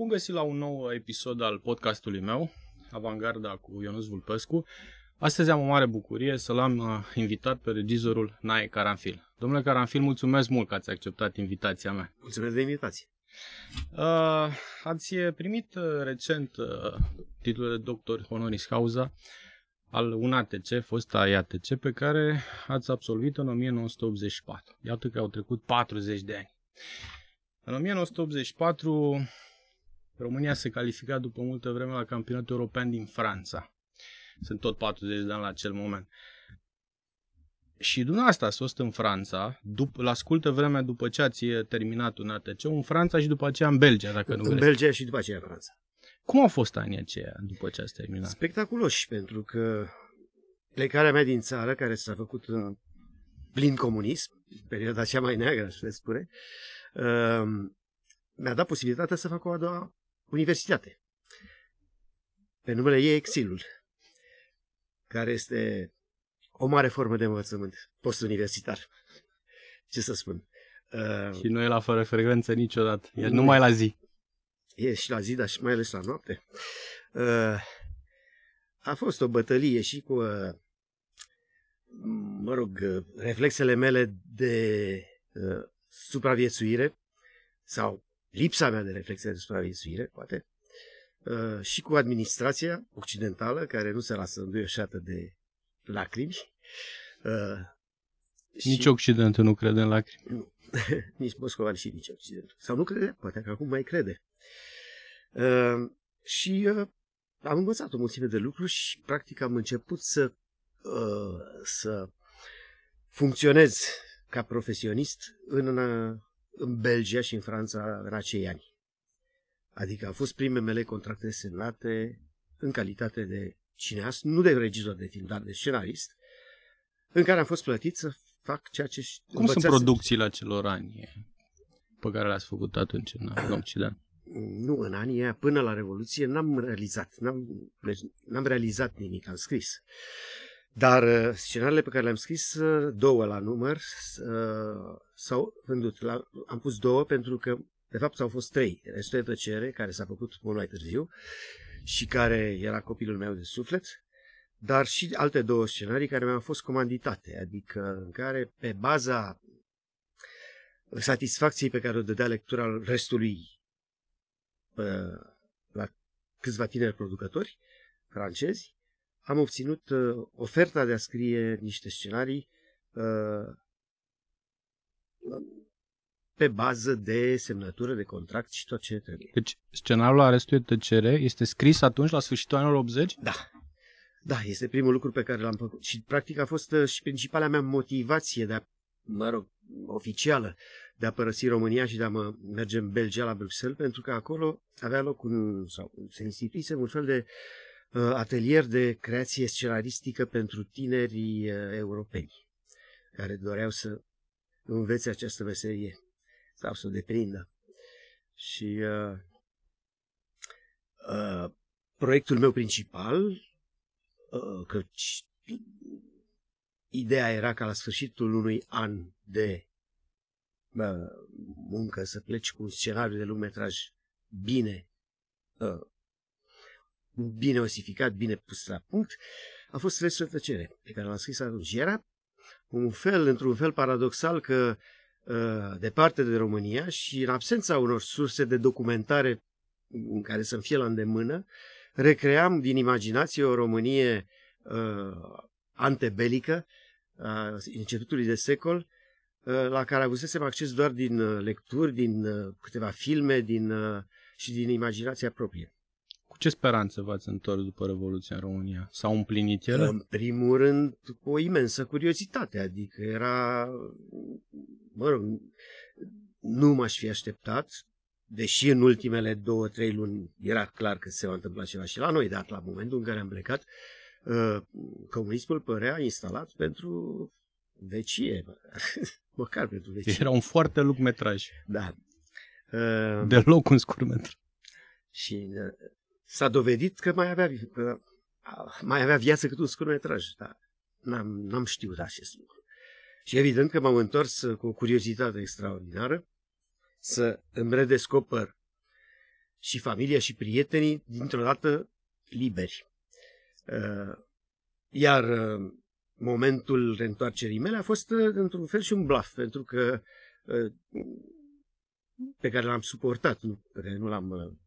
Bun găsit la un nou episod al podcastului meu, Avangarda cu Ionuț Vulpescu. Astăzi am o mare bucurie să l-am uh, invitat pe regizorul Nae Caranfil. Domnule Caranfil, mulțumesc mult că ați acceptat invitația mea. Mulțumesc de invitație. Uh, ați primit uh, recent uh, titlul de doctor honoris causa al UNATC, fosta IATC, pe care ați absolvit în 1984. Iată că au trecut 40 de ani. În 1984 România se califica după multă vreme la campionatul european din Franța. Sunt tot 40 de ani la acel moment. Și dumneavoastră ați fost în Franța, dup- la scurtă vreme după ce ați terminat un ATC, în Franța și după aceea în Belgia, dacă nu În vreți. Belgia și după aceea în Franța. Cum au fost anii aceia după ce ați terminat? Spectaculoși, pentru că plecarea mea din țară, care s-a făcut în plin comunism, perioada cea mai neagră, aș le spune, uh, mi-a dat posibilitatea să fac o a doua universitate. Pe numele ei Exilul, care este o mare formă de învățământ universitar Ce să spun? Uh, și nu e la fără frecvență niciodată, e nu, numai la zi. E și la zi, dar și mai ales la noapte. Uh, a fost o bătălie și cu, uh, mă rog, uh, reflexele mele de uh, supraviețuire sau lipsa mea de reflexie de supraviețuire, poate, uh, și cu administrația occidentală, care nu se lasă înduioșată de lacrimi. Uh, nici și... Occidentul nu crede în lacrimi. Nu. nici Moscova și nici Occidentul. Sau nu crede, poate că acum mai crede. Uh, și am învățat o mulțime de lucruri și practic am început să, să funcționez ca profesionist în în Belgia și în Franța în acei ani. Adică au fost primele mele contracte semnate în calitate de cineast, nu de regizor de film, dar de scenarist, în care am fost plătit să fac ceea ce Cum sunt producțiile acelor ani pe care le-ați făcut atunci în Occident? Nu, în anii aia, până la Revoluție, n-am realizat, n-am, deci n-am realizat nimic, am scris. Uh, dar uh, scenariile pe care le-am scris, uh, două la număr, uh, s-au vândut. Am pus două pentru că, de fapt, au fost trei. Restul de tăcere, care s-a făcut mult mai târziu și care era copilul meu de suflet, dar și alte două scenarii care mi-au fost comanditate, adică în care, pe baza satisfacției pe care o dădea lectura restului la câțiva tineri producători francezi, am obținut uh, oferta de a scrie niște scenarii uh, pe bază de semnătură de contract și tot ce trebuie. Deci scenariul Arestului Tăcere este scris atunci, la sfârșitul anului 80? Da. Da, este primul lucru pe care l-am făcut. Și practic a fost uh, și principala mea motivație de a, mă rog, oficială, de a părăsi România și de a mă merge în Belgia la Bruxelles, pentru că acolo avea loc un, sau se instituise un fel de uh, Uh, atelier de creație scenaristică pentru tinerii uh, europeni care doreau să învețe această meserie sau să o deprindă. Și uh, uh, proiectul meu principal, uh, căci ideea era ca la sfârșitul unui an de uh, muncă să pleci cu un scenariu de lungmetraj bine uh, bine osificat, bine pus la punct, a fost Sfântul tăcere, pe care l-am scris atunci. Era un fel, într-un fel paradoxal că ă, departe de România și în absența unor surse de documentare în care să-mi fie la îndemână, recream din imaginație o Românie uh, antebelică a uh, începutului de secol, uh, la care avusesem acces doar din lecturi, din uh, câteva filme din, uh, și din imaginația proprie ce speranță v-ați întors după Revoluția în România? S-au împlinit ele? În primul rând, cu o imensă curiozitate, adică era, mă rog, nu m-aș fi așteptat, deși în ultimele două, trei luni era clar că se va întâmpla ceva și la noi, dar la momentul în care am plecat, uh, comunismul părea instalat pentru vecie, măcar pentru vecie. Era un foarte lung metraj. Da. Deloc un scurt metraj. Și uh, S-a dovedit că mai avea, mai avea viață cât un scurmetraj, dar n-am, n-am știut acest lucru. Și evident că m-am întors cu o curiozitate extraordinară să îmi redescopăr și familia și prietenii dintr-o dată liberi. Uh, iar uh, momentul reîntoarcerii mele a fost uh, într-un fel și un blaf, pentru că pe care l-am suportat, nu, nu l-am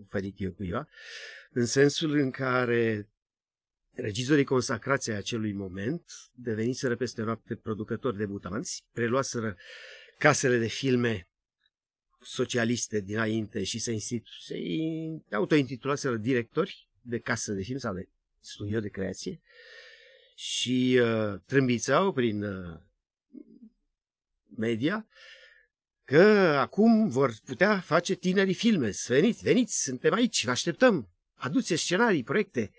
oferit eu cu ea, în sensul în care regizorii consacrați ai acelui moment deveniseră peste noapte producători debutanți, preluaseră casele de filme socialiste dinainte și se, institu- se autointitulaseră directori de casă de film sau de studio de creație și uh, trâmbițau prin uh, media uh, că acum vor putea face tinerii filme. Veniți, veniți, suntem aici, vă așteptăm. Aduce scenarii, proiecte.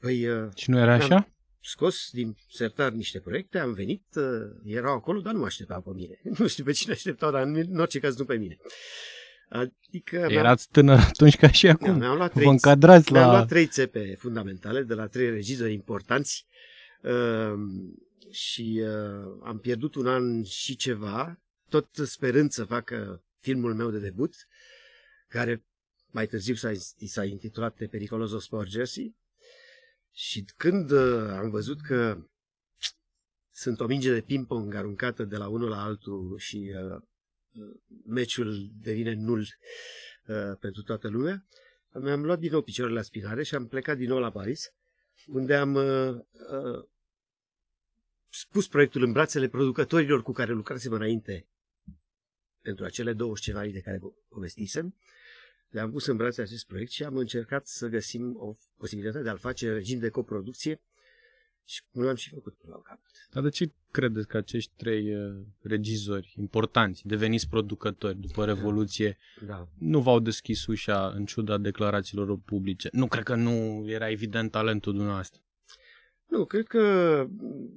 Păi, uh, și nu era așa? scos din sertar niște proiecte, am venit, uh, erau acolo, dar nu mă așteptau pe mine. Nu știu pe cine așteptau, dar în orice caz nu pe mine. Adică Erați tânăr atunci ca și acum. Mi-am luat trei, Vă încadrați la... luat trei țepe fundamentale de la trei regizori importanți uh, și uh, am pierdut un an și ceva tot sperând să facă filmul meu de debut, care mai târziu s-a, s-a intitulat Pe Pericoloso Sport Jersey. Și când uh, am văzut că sunt o minge de ping-pong aruncată de la unul la altul și uh, uh, meciul devine nul uh, pentru toată lumea, mi-am luat din nou picioarele la spinare și am plecat din nou la Paris, unde am uh, uh, spus proiectul în brațele producătorilor cu care lucrasem înainte pentru acele două scenarii de care povestisem, le-am pus în brațe acest proiect și am încercat să găsim o posibilitate de a-l face în regim de coproducție și nu l-am și făcut până la capăt. Dar de ce credeți că acești trei uh, regizori importanți, deveniți producători după da. Revoluție, da. nu v-au deschis ușa în ciuda declarațiilor publice? Nu cred că nu era evident talentul dumneavoastră. Nu, cred că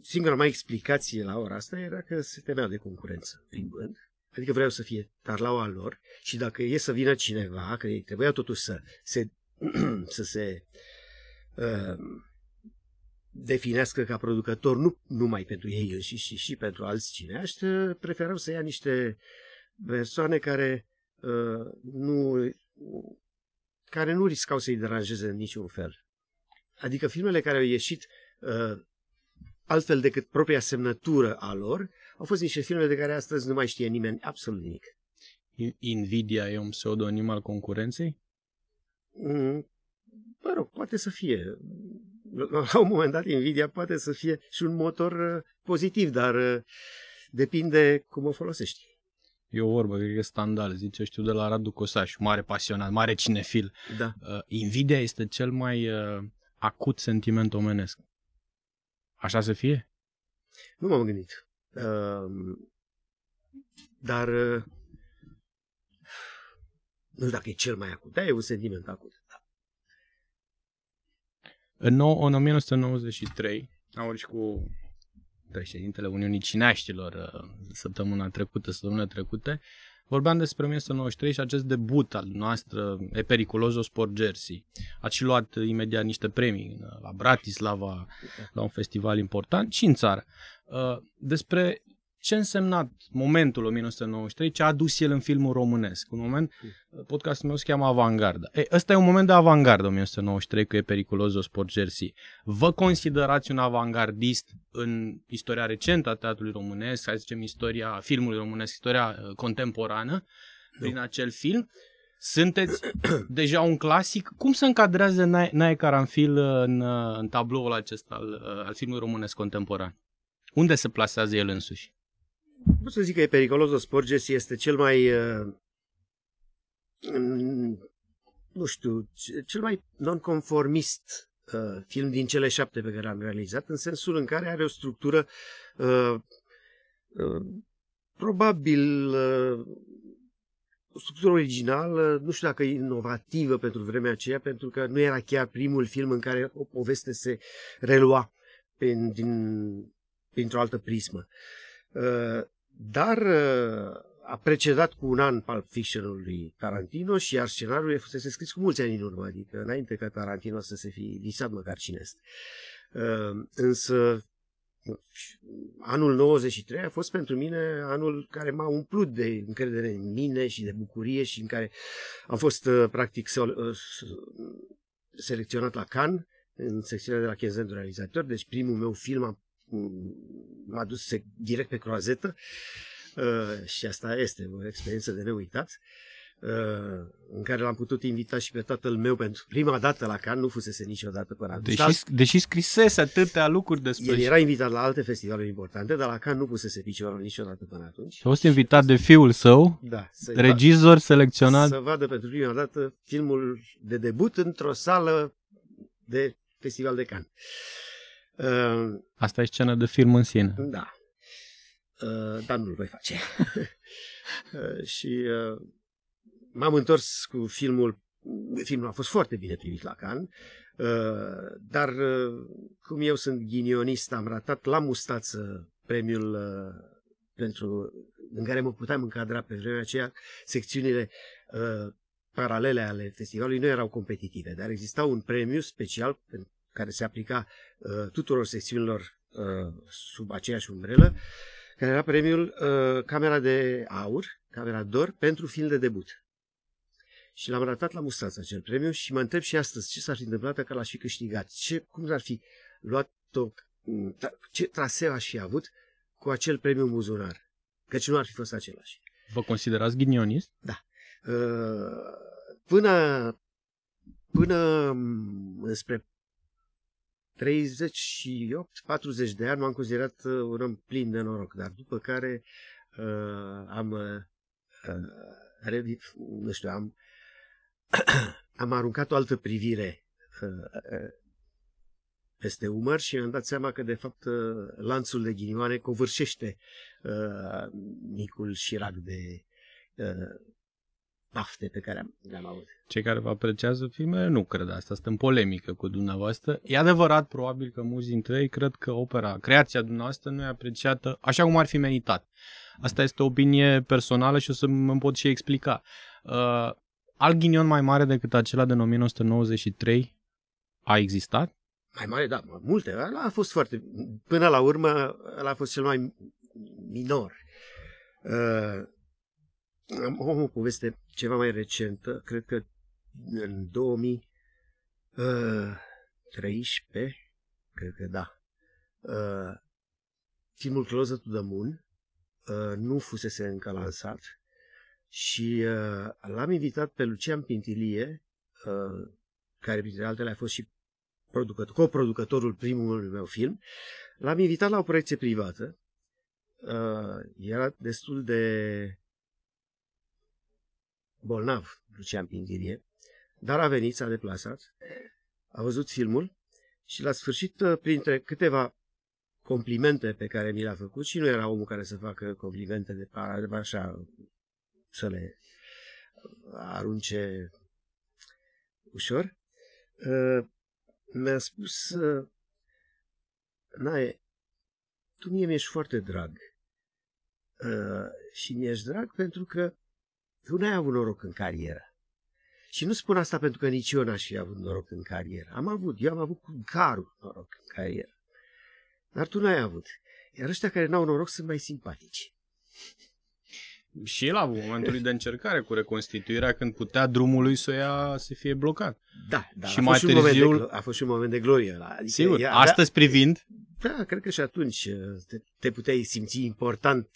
singura mai explicație la ora asta era că se temea de concurență, în primul rând adică vreau să fie tarlaua lor și dacă e să vină cineva, că ei trebuia totuși să se, să se uh, definească ca producător nu numai pentru ei și și, și pentru alți cineaști, ă, preferau să ia niște persoane care uh, nu care nu riscau să-i deranjeze în niciun fel. Adică filmele care au ieșit uh, altfel decât propria semnătură a lor, au fost niște filme de care astăzi nu mai știe nimeni absolut nimic. Invidia e un pseudonim al concurenței? Mm, mă rog, poate să fie. La un moment dat, invidia poate să fie și un motor uh, pozitiv, dar uh, depinde cum o folosești. E o vorbă, cred că standard, zice, știu de la Radu Cosaș, mare pasionat, mare cinefil. Da. Uh, invidia este cel mai uh, acut sentiment omenesc. Așa să fie? Nu m-am gândit. Uh, dar uh, nu știu dacă e cel mai acut, da, e un sentiment acut. Da. În, în 1993 am vorbit cu președintele Uniunii Cineaștilor uh, săptămâna trecută, săptămâna trecută Vorbeam despre 1993 și acest debut al noastră, E periculos o Sport Jersey. Ați și luat uh, imediat niște premii uh, la Bratislava, la un festival important și în țară. Uh, despre ce a însemnat momentul 1993, ce a adus el în filmul românesc. Un moment, mm. podcastul meu se cheamă Avangarda. E, ăsta e un moment de avangardă 1993 cu E Periculoso Sport Jersey. Vă considerați un avangardist în istoria recentă a teatrului românesc, hai să zicem istoria filmului românesc, istoria uh, contemporană, prin acel film? Sunteți deja un clasic. Cum se încadrează Nae Caranfil în, uh, în tabloul acesta al, uh, al filmului românesc contemporan? Unde se plasează el însuși? pot să zic că e periculos, Sporges este cel mai, uh, nu știu, cel mai nonconformist uh, film din cele șapte pe care l-am realizat, în sensul în care are o structură uh, probabil o structură originală, nu știu dacă inovativă pentru vremea aceea, pentru că nu era chiar primul film în care o poveste se relua prin, din, printr-o altă prismă. Uh, Ă, dar ă, a precedat cu un an Pulp Fiction-ul lui Tarantino și iar scenariul fusese scris cu mulți ani în urmă, adică înainte ca Tarantino să se fi visat măcar cine este. Ă, însă anul 93 a fost pentru mine anul care m-a umplut de încredere în mine și de bucurie și în care am fost practic selecționat la Cannes în secțiunea de la de realizator, deci primul meu film am m-a dus direct pe croazetă uh, și asta este o experiență de neuitat, uh, în care l-am putut invita și pe tatăl meu pentru prima dată la Cannes, nu fusese niciodată până atunci. Deși, deși scrisese atâtea lucruri despre... El era invitat la alte festivaluri importante, dar la Cannes nu pusese piciorul niciodată până atunci. a fost invitat de fiul său, da, regizor selecționat... Să vadă pentru prima dată filmul de debut într-o sală de festival de Cannes. Uh, Asta e scenă de film în sine. Da. Uh, dar nu-l voi face. uh, și uh, m-am întors cu filmul. Filmul a fost foarte bine privit la Cannes, uh, dar uh, cum eu sunt ghinionist, am ratat la mustață premiul uh, pentru în care mă puteam încadra pe vremea aceea, secțiunile uh, paralele ale festivalului nu erau competitive, dar exista un premiu special pentru care se aplica uh, tuturor secțiunilor uh, sub aceeași umbrelă, care era premiul uh, Camera de Aur, Camera d'Or, pentru film de debut. Și l-am ratat la mustață acel premiu și mă întreb și astăzi ce s-ar fi întâmplat dacă l-aș fi câștigat, ce, cum s ar fi luat-o, mm, ce traseu aș fi avut cu acel premiu muzunar, căci nu ar fi fost același. Vă considerați ghinionist? Da. Până, până mm, spre 38-40 de ani m-am considerat uh, un om plin de noroc, dar după care uh, am, uh, uh revit, nu știu, am, am aruncat o altă privire uh, uh, peste umăr și mi-am dat seama că, de fapt, uh, lanțul de ghinioane covârșește uh, micul șirac de uh, afte pe care le-am avut. Cei care vă apreciază filmele nu cred asta, în polemică cu dumneavoastră. E adevărat, probabil că mulți dintre ei cred că opera, creația dumneavoastră nu e apreciată așa cum ar fi meritat. Asta este o opinie personală și o să mă pot și explica. Uh, alt ghinion mai mare decât acela de 1993 a existat? Mai mare, da, multe. Ăla a fost foarte... Până la urmă, ăla a fost cel mai minor. Uh, am o poveste ceva mai recentă, cred că în 2013, uh, cred că da, uh, filmul Closet to the Moon uh, nu fusese încă lansat și l-am invitat pe Lucian Pintilie, care printre altele a fost și producător, coproducătorul primului meu film, l-am invitat la o proiecție privată. Era destul de bolnav, Lucian Pinghirie, dar a venit, s-a deplasat, a văzut filmul și la sfârșit, ă, printre câteva complimente pe care mi le-a făcut și nu era omul care să facă complimente de par, așa, să le arunce ușor, ă, mi-a spus, ă, Nae, tu mie mi-ești foarte drag și mi-ești drag pentru că tu n-ai avut noroc în carieră. Și nu spun asta pentru că nici eu n-aș fi avut noroc în carieră. Am avut, eu am avut cu garul noroc în carieră. Dar tu n-ai avut. Iar ăștia care n-au noroc sunt mai simpatici. Și el a avut momentul de încercare cu reconstituirea când putea drumul lui să ia să fie blocat. Da, da. Și a, mai fost târziu... de, a fost și un moment de glorie Adică Sigur, ea, astăzi da, privind... Da, cred că și atunci uh, te, te puteai simți important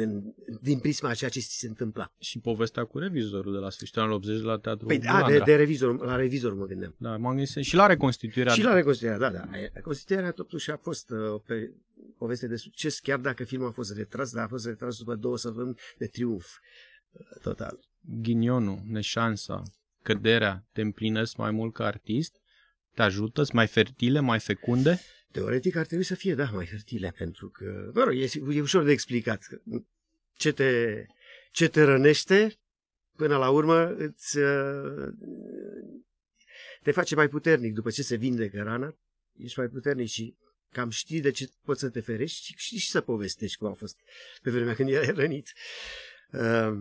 în, din prisma a ceea ce se întâmpla. Și povestea cu revizorul de la sfârșitul anului 80 la Teatrul Păi, a, de, da. de revizor, la revizor mă gândeam. Da, m-am gândit și la reconstituirea. Și la reconstituirea, da, da. Reconstituirea totuși a fost uh, pe poveste de succes, chiar dacă filmul a fost retras, dar a fost retras după două săptămâni de triumf uh, total. Ghinionul, neșansa, căderea, te împlinesc mai mult ca artist, te ajută, sunt mai fertile, mai fecunde? Teoretic ar trebui să fie, da, mai fertile, pentru că, mă rog, e, e ușor de explicat. Ce te, ce te rănește, până la urmă, îți, uh, te face mai puternic după ce se vindecă rana, ești mai puternic și cam știi de ce poți să te ferești și știi și să povestești cum a fost pe vremea când erai rănit. Uh,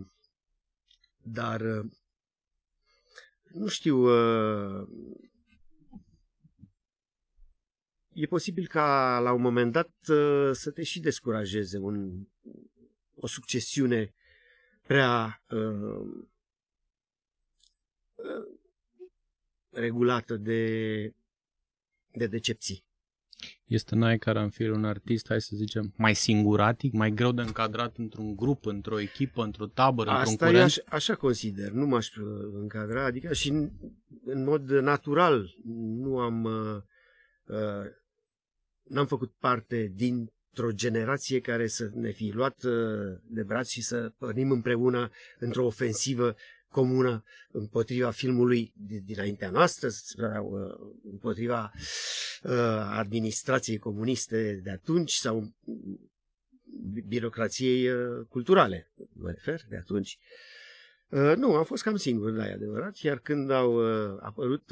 dar, uh, nu știu, e posibil ca la un moment dat să te și descurajeze un, o succesiune prea uh, uh regulată de, de decepții. Este Nai care am fi un artist, hai să zicem, mai singuratic, mai greu de încadrat într-un grup, într-o echipă, într-o tabără, Asta într-un curent? Aș, așa consider, nu m-aș uh, încadra, adică și în, în mod natural nu am uh, uh n-am făcut parte dintr-o generație care să ne fi luat uh, de braț și să pornim împreună într-o ofensivă comună împotriva filmului dinaintea noastră, sau uh, împotriva uh, administrației comuniste de atunci sau birocrației culturale, mă refer, de atunci. Nu, am fost cam singur, da, e adevărat, iar când au apărut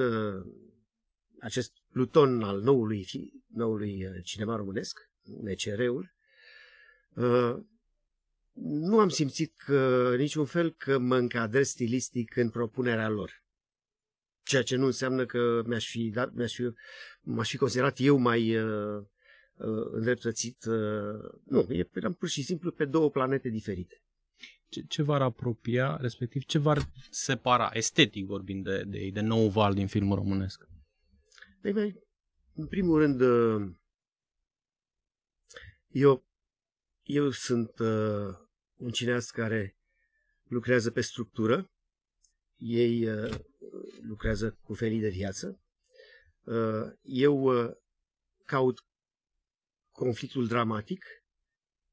acest pluton al noului, noului uh, cinema românesc, NCR-ul, uh, nu am simțit că, niciun fel că mă încadrez stilistic în propunerea lor. Ceea ce nu înseamnă că mi-aș fi, mi-aș fi, m-aș fi considerat eu mai uh, uh îndreptățit. Uh, nu, eram pur și simplu pe două planete diferite. Ce, ce v-ar apropia, respectiv ce v-ar separa, estetic vorbind de, de de nou val din filmul românesc? Dar mai, păi, în primul rând, ă, eu, eu sunt uh, un cineast care lucrează pe structură. Ei uh, lucrează cu felii de viață. Uh, eu uh, caut conflictul dramatic.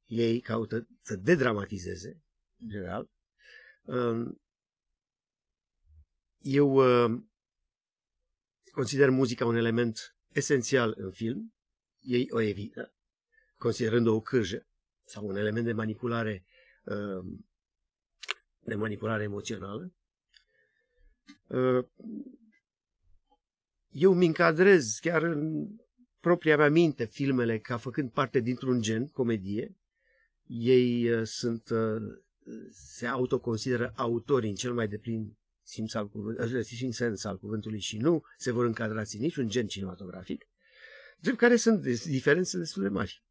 Ei caută să dedramatizeze, în general. Uh, eu uh, Consider muzica un element esențial în film, ei o evită, considerând-o o cârjă sau un element de manipulare, uh, de manipulare emoțională. Uh, eu mi încadrez chiar în propria mea minte filmele ca făcând parte dintr-un gen, comedie. Ei uh, sunt, se autoconsideră autori în cel mai deplin simț al cuvântului, ă, și sens al cuvântului și nu se vor încadra în niciun gen cinematografic, drept care sunt diferențe destul de mari.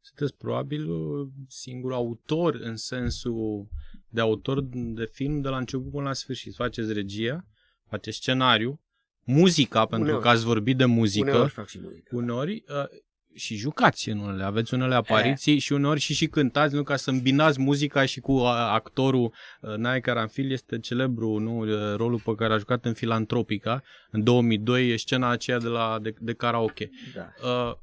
Sunteți probabil uh, singur autor în sensul de autor de film de la început până la sfârșit. Faceți regia, faceți scenariu, muzica, pentru uneori. că ați vorbit de muzică. Uneori fac și muzică. Uneori, uh, și jucați în unele, aveți unele eh. apariții e. și uneori și și cântați, nu ca să îmbinați muzica și cu actorul eh, Nae Caranfil este celebru, nu, eh, rolul pe care a jucat în Filantropica în 2002, e scena aceea de la de, de karaoke. Da. Uh,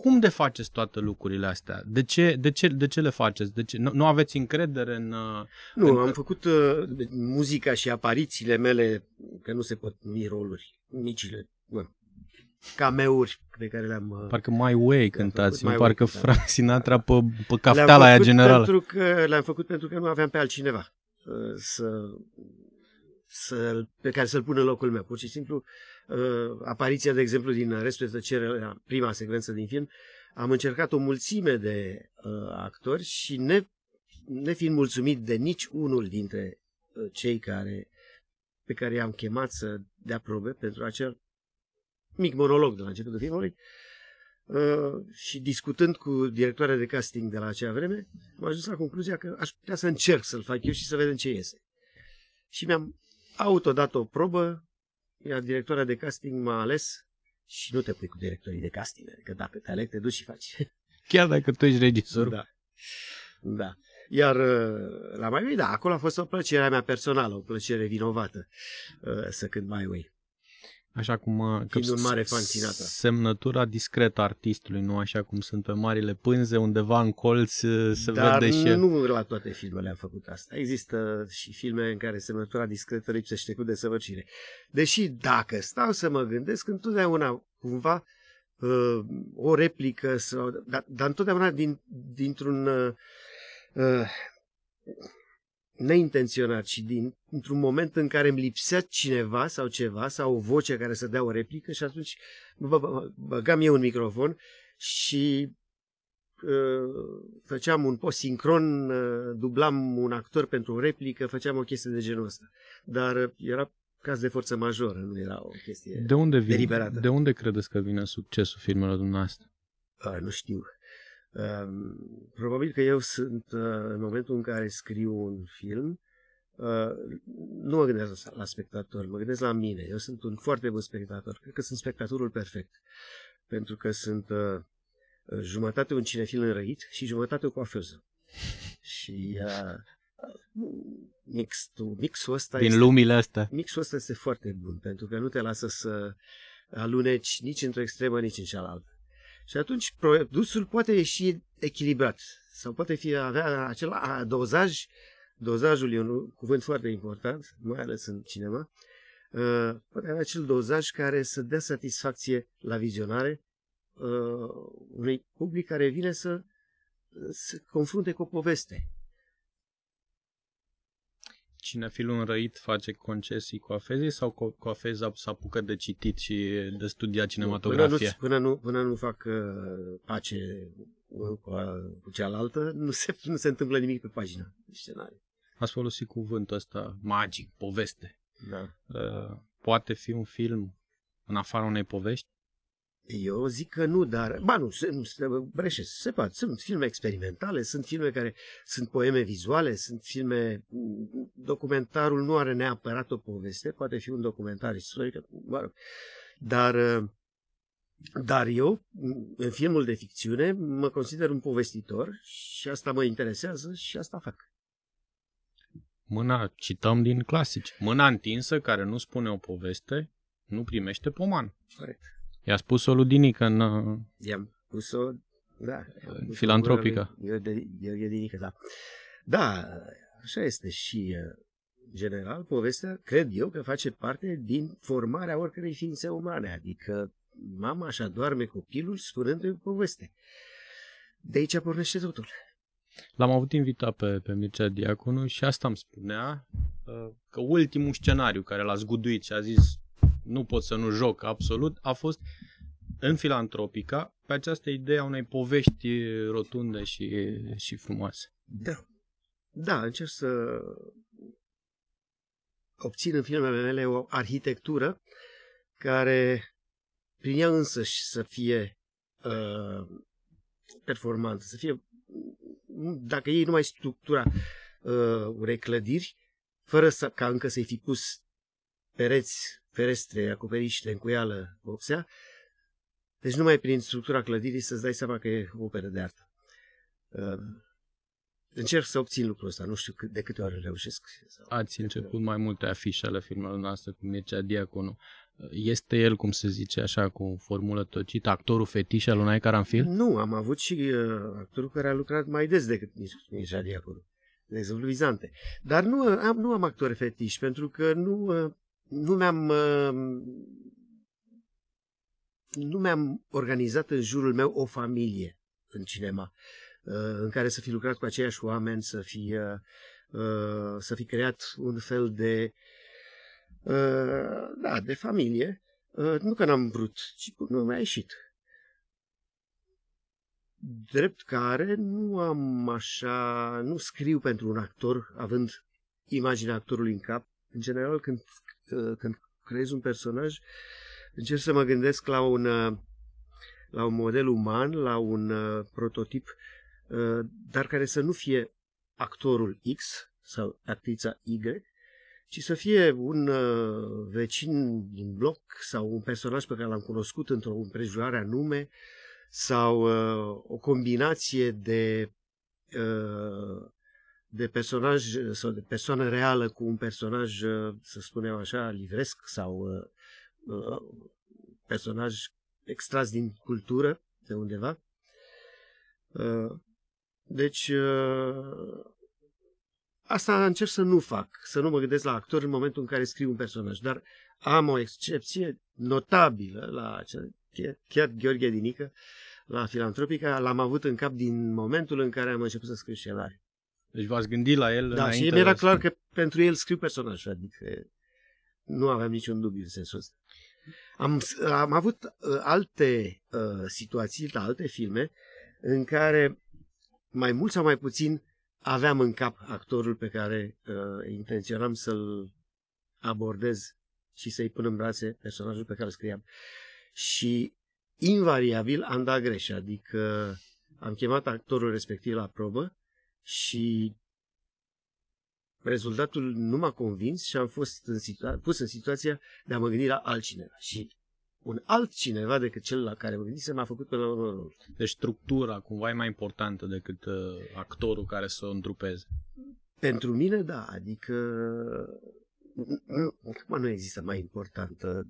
cum de faceți toate lucrurile astea? De ce, de ce, de ce le faceți? De ce? Nu, nu aveți încredere în... Nu, în... am făcut uh, muzica și aparițiile mele, că nu se pot numi roluri, micile, bă, cameuri pe care le-am... Uh, parcă My Way cântați, My parcă Way, da. Frank Sinatra pe, pe la aia generală. Pentru că, le-am făcut pentru că nu aveam pe altcineva uh, să, să, pe care să-l pun în locul meu. Pur și simplu, uh, apariția, de exemplu, din Restul tăcere, prima secvență din film, am încercat o mulțime de actori și ne, ne fiind mulțumit de nici unul dintre cei care, pe care i-am chemat să dea probe pentru acel mic monolog de la începutul filmului, uh, și discutând cu directoarea de casting de la acea vreme, am ajuns la concluzia că aș putea să încerc să-l fac eu și să vedem ce iese. Și mi-am autodat o probă, iar directoarea de casting m-a ales și nu te pui cu directorii de casting, adică dacă te aleg, te duci și faci. Chiar dacă tu ești regizor. Da. da. Iar uh, la mai da, acolo a fost o plăcere a mea personală, o plăcere vinovată uh, să cânt mai Way așa cum uh, Fiind un mare fan Sinatra. Da. semnătura discretă artistului, nu așa cum sunt pe marile pânze, undeva în colț uh, se Dar vede și... Dar nu la toate filmele am făcut asta. Există și filme în care semnătura discretă lipsește cu desăvârșire. Deși dacă stau să mă gândesc, întotdeauna cumva uh, o replică sau... Dar, dar întotdeauna din, dintr-un... Uh, neintenționat și din, într-un moment în care îmi lipsea cineva sau ceva sau o voce care să dea o replică și atunci bă, bă, băgam eu un microfon și uh, făceam un post sincron, uh, dublam un actor pentru o replică, făceam o chestie de genul ăsta. Dar uh, era caz de forță majoră, nu era o chestie de unde vin, deliberată. De unde credeți că vine succesul filmelor dumneavoastră? Uh, nu știu. Ehm, probabil că eu sunt, eh, în momentul în care scriu un film, eh, nu mă gândesc la spectator, mă gândesc la mine. Eu sunt un foarte bun spectator. Cred că sunt spectatorul perfect. Pentru că sunt eh, jumătate un cinefil înrăit și jumătate o coafeză. Și mixul, mixul ăsta Din este, lumile astea. Mixul ăsta este foarte bun, pentru că nu te lasă să aluneci nici într-o extremă, nici în cealaltă. Și atunci produsul poate ieși echilibrat sau poate fi avea acela dozaj, dozajul e un cuvânt foarte important, mai ales în cinema, ă, poate avea acel dozaj care să dea satisfacție la vizionare ă, unui public care vine să se confrunte cu o poveste cinefilul înrăit face concesii cu afezii sau cu, cu afeza să apucă de citit și de studiat cinematografie? până, nu, până, nu, până nu fac uh, pace cu, cu cealaltă, nu se, nu se întâmplă nimic pe pagina de scenariu. Ați folosit cuvântul ăsta magic, poveste. Da. Uh, poate fi un film în afara unei povești? Eu zic că nu, dar... Ba nu, nu greșesc, se poate. Sunt filme experimentale, sunt filme care sunt poeme vizuale, sunt filme... Documentarul nu are neapărat o poveste, poate fi un documentar istoric, mă rog. Dar, dar eu, în filmul de ficțiune, mă consider un povestitor și asta mă interesează și asta fac mâna, cităm din clasici, mâna întinsă care nu spune o poveste, nu primește poman. Corect. I-a spus-o lui Dinică în... Uh, I-am pus o da. Spus filantropică. Gheorghe Dinică, da. Da, așa este și uh, general, povestea, cred eu că face parte din formarea oricărei ființe umane, adică mama așa doarme copilul spunându-i poveste. De aici pornește totul. L-am avut invitat pe, pe Mircea Diaconu și asta îmi spunea uh, că ultimul scenariu care l-a zguduit și a zis nu pot să nu joc absolut a fost în Filantropica pe această idee a unei povești rotunde și, și frumoase. Da. Da, încerc să obțin în filmele mele o arhitectură care prin ea însăși să fie uh, performantă, să fie, dacă ei numai structura uh, unei clădiri, fără să, ca încă să-i fi pus pereți, ferestre, acoperiște, încuială, vopsea, uh, deci numai prin structura clădirii să-ți dai seama că e operă de artă. Ehm, încerc să obțin lucrul ăsta, nu știu de câte ori reușesc. Sau... Ați început mai multe afișe ale filmelor noastre cu Mircea Diaconu. Este el, cum se zice așa, cu formulă tocită, actorul fetiș al unui Caranfil? Nu, am avut și uh, actorul care a lucrat mai des decât Mircea Diaconu, de exemplu Vizante. Dar nu am, nu am actori fetiș, pentru că nu, uh, nu mi-am uh, nu mi-am organizat în jurul meu o familie în cinema, uh, în care să fi lucrat cu aceiași oameni, să fi, uh, uh, să fi creat un fel de, da, de familie. Nu că n-am vrut, ci nu mi-a ieșit. Drept care nu am așa, nu scriu pentru un actor având imaginea actorului în cap. În general, când, când creez un personaj, uh, încerc să mă gândesc la un, uh, la un model uman, la un uh, prototip, uh, dar care să nu fie actorul X sau actrița Y, ci să fie un uh, vecin din bloc sau un personaj pe care l-am cunoscut într-o împrejurare anume sau uh, o combinație de, uh, de personaj sau de persoană reală cu un personaj, să spunem așa, livresc sau Uh, personaj extras din cultură de undeva. Uh, deci, uh, asta încerc să nu fac, să nu mă gândesc la actor în momentul în care scriu un personaj, dar am o excepție notabilă la acel, chiar Gheorghe Dinică, la Filantropica, l-am avut în cap din momentul în care am început să scriu scenarii. Deci v-ați gândit la el Da, și mi era clar că pentru el scriu personajul, adică nu aveam niciun dubiu în sensul ăsta. Am, am avut uh, alte uh, situații, la alte filme, în care mai mult sau mai puțin aveam în cap actorul pe care uh, intenționam să-l abordez și să-i pun în brațe personajul pe care îl scriam. Și invariabil am dat greș, adică am chemat actorul respectiv la probă și rezultatul nu m-a convins și am fost în situa- pus în situația de a mă gândi la altcineva. Și un alt cineva decât cel la care mă gândisem a făcut pe la rolul. Deci structura cumva e mai importantă decât uh, actorul care să o întrupeze. Pentru mine, da, adică acum nu există mai importantă.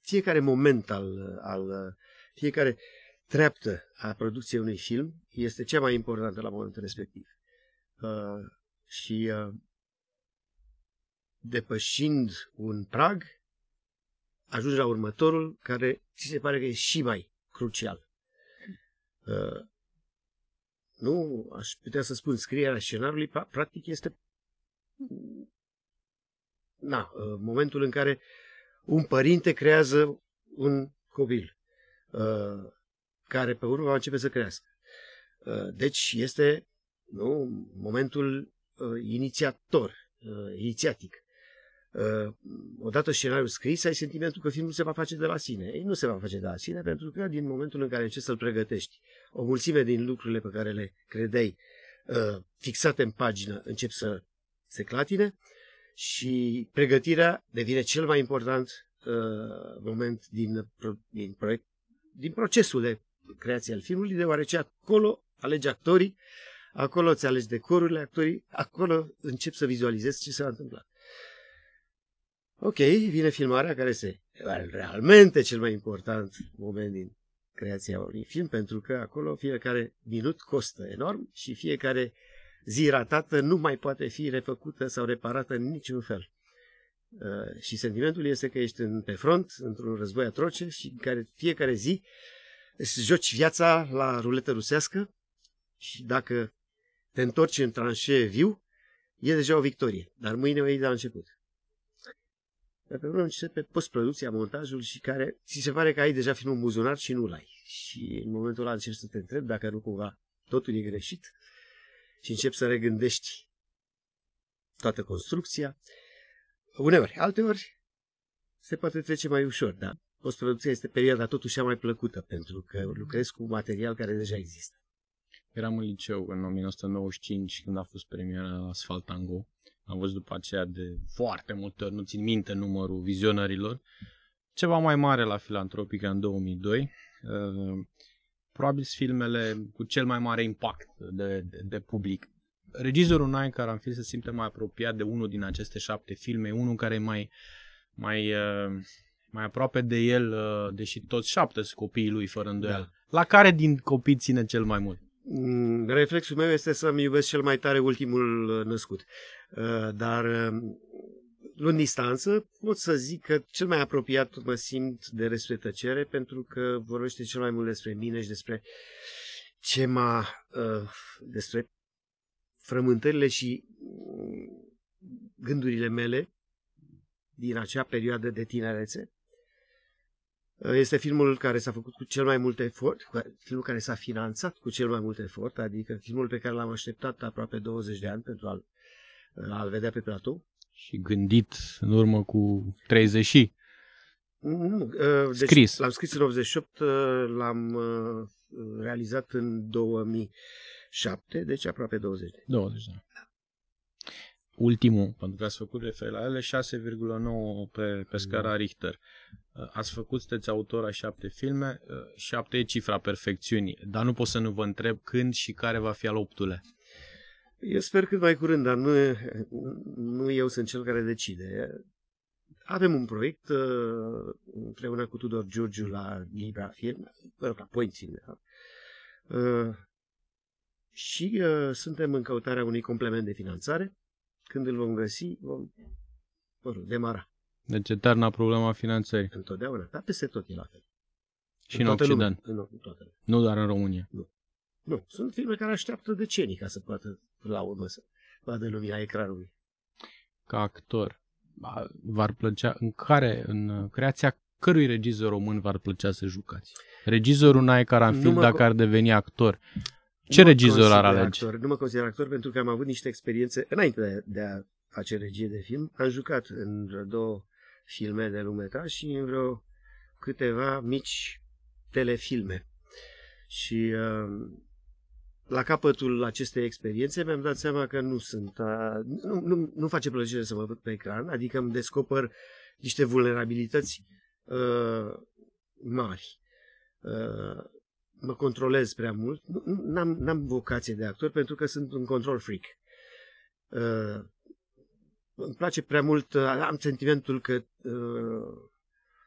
Fiecare moment al, al fiecare treaptă a producției unui film este cea mai importantă la momentul respectiv. Uh, și uh, depășind un prag, ajungi la următorul care ți se pare că e și mai crucial. Uh, nu aș putea să spun scrierea scenariului, practic este na, uh, momentul în care un părinte creează un copil care pe urmă va începe să crească. Deci este nu, momentul Uh, inițiator, uh, inițiatic. Uh, odată scenariul scris, ai sentimentul că filmul se va face de la sine. Ei nu se va face de la sine, pentru că din momentul în care începi să-l pregătești, o mulțime din lucrurile pe care le credeai fixate în pagină încep să se clatine și pregătirea devine cel mai important moment din, din proiect, din procesul de creație al filmului, deoarece acolo alegi actorii, uh, acolo îți alegi decorurile, actorii, acolo încep să vizualizezi ce se va întâmpla. Ok, vine filmarea care este realmente cel mai important moment din creația unui film, pentru că acolo fiecare minut costă enorm și fiecare zi ratată nu mai poate fi refăcută sau reparată în niciun fel. Uh, și sentimentul este că ești pe front, într-un război atroce și în care fiecare zi îți joci viața la ruletă rusească și dacă te întorci în tranșee viu, e deja o victorie, dar mâine o iei la început. Dar pe urmă începe postproducția, montajul și care ți se pare că ai deja filmul buzunar și nu-l ai. Și în momentul ăla începi să te întrebi dacă nu cumva totul e greșit și începi să regândești toată construcția. Uneori, alteori se poate trece mai ușor, dar postproducția este perioada totuși cea mai plăcută pentru că mm. lucrezi cu material care deja există. Eram în liceu în 1995 când a fost premiera Asphalt Tango. Am văzut după aceea de foarte multe ori, nu țin minte numărul vizionărilor. Ceva mai mare la Filantropica în 2002. Uh, probabil filmele cu cel mai mare impact de, de, de public. Regizorul Nain care am fi se simte mai apropiat de unul din aceste șapte filme, unul care e mai, mai, uh, mai aproape de el, uh, deși toți șapte sunt copiii lui, fără îndoială. Da. La care din copii ține cel mai mult? Mm, reflexul meu este să-mi iubesc cel mai tare ultimul uh, născut. Uh, dar um, luând distanță, pot să zic că cel mai apropiat mă simt de tăcere pentru că vorbește cel mai mult despre mine și despre ce m-a, uh, despre frământările și mm, gândurile mele din acea perioadă de tinerețe Uh, este filmul care s-a făcut cu cel mai mult efort, filmul care s-a finanțat cu cel mai mult efort, adică filmul pe care l-am așteptat aproape 20 de ani pentru a-l, uh, a vedea pe platou. Și gândit în urmă cu 30 și. Mm, nu, uh, deci scris. L-am scris în 88, l-am realizat în 2007, deci aproape 20 de ani. 20 de ani ultimul, pentru că ați făcut referire la ele, 6,9 pe, pe scara da. Richter. Uh, ați făcut, sunteți autor a șapte filme, uh, șapte e cifra perfecțiunii, dar nu pot să nu vă întreb când și care va fi al optule. Eu sper cât mai curând, dar nu, nu eu sunt cel care decide. Avem un proiect uh, împreună cu Tudor Giurgiu la Libra Film, la Point Film, da? și suntem în căutarea unui complement de finanțare când îl vom găsi, vom mă rog, demara. Deci eterna problema finanțării. Întotdeauna, dar peste tot e la fel. Și în, în Occident. în, în, toată lumea. Nu doar în România. Nu. Nu. Sunt filme care așteaptă decenii ca să poată la urmă să vadă lumina ecranului. Ca actor, v-ar plăcea, în care, în creația cărui regizor român v-ar plăcea să jucați? Regizorul Nae Caranfil, dacă ar deveni actor, ce nu regizor ar alege? Actor, nu mă consider actor pentru că am avut niște experiențe înainte de, de a face regie de film. Am jucat în vreo două filme de lumeta și în vreo câteva mici telefilme. Și uh, la capătul acestei experiențe mi-am dat seama că nu sunt, uh, nu, nu, nu face plăcere să mă văd pe ecran, adică îmi descoper niște vulnerabilități uh, mari. Uh, mă controlez prea mult. N-am, n-am vocație de actor pentru că sunt un control freak. Uh, îmi place prea mult, uh, am sentimentul că uh,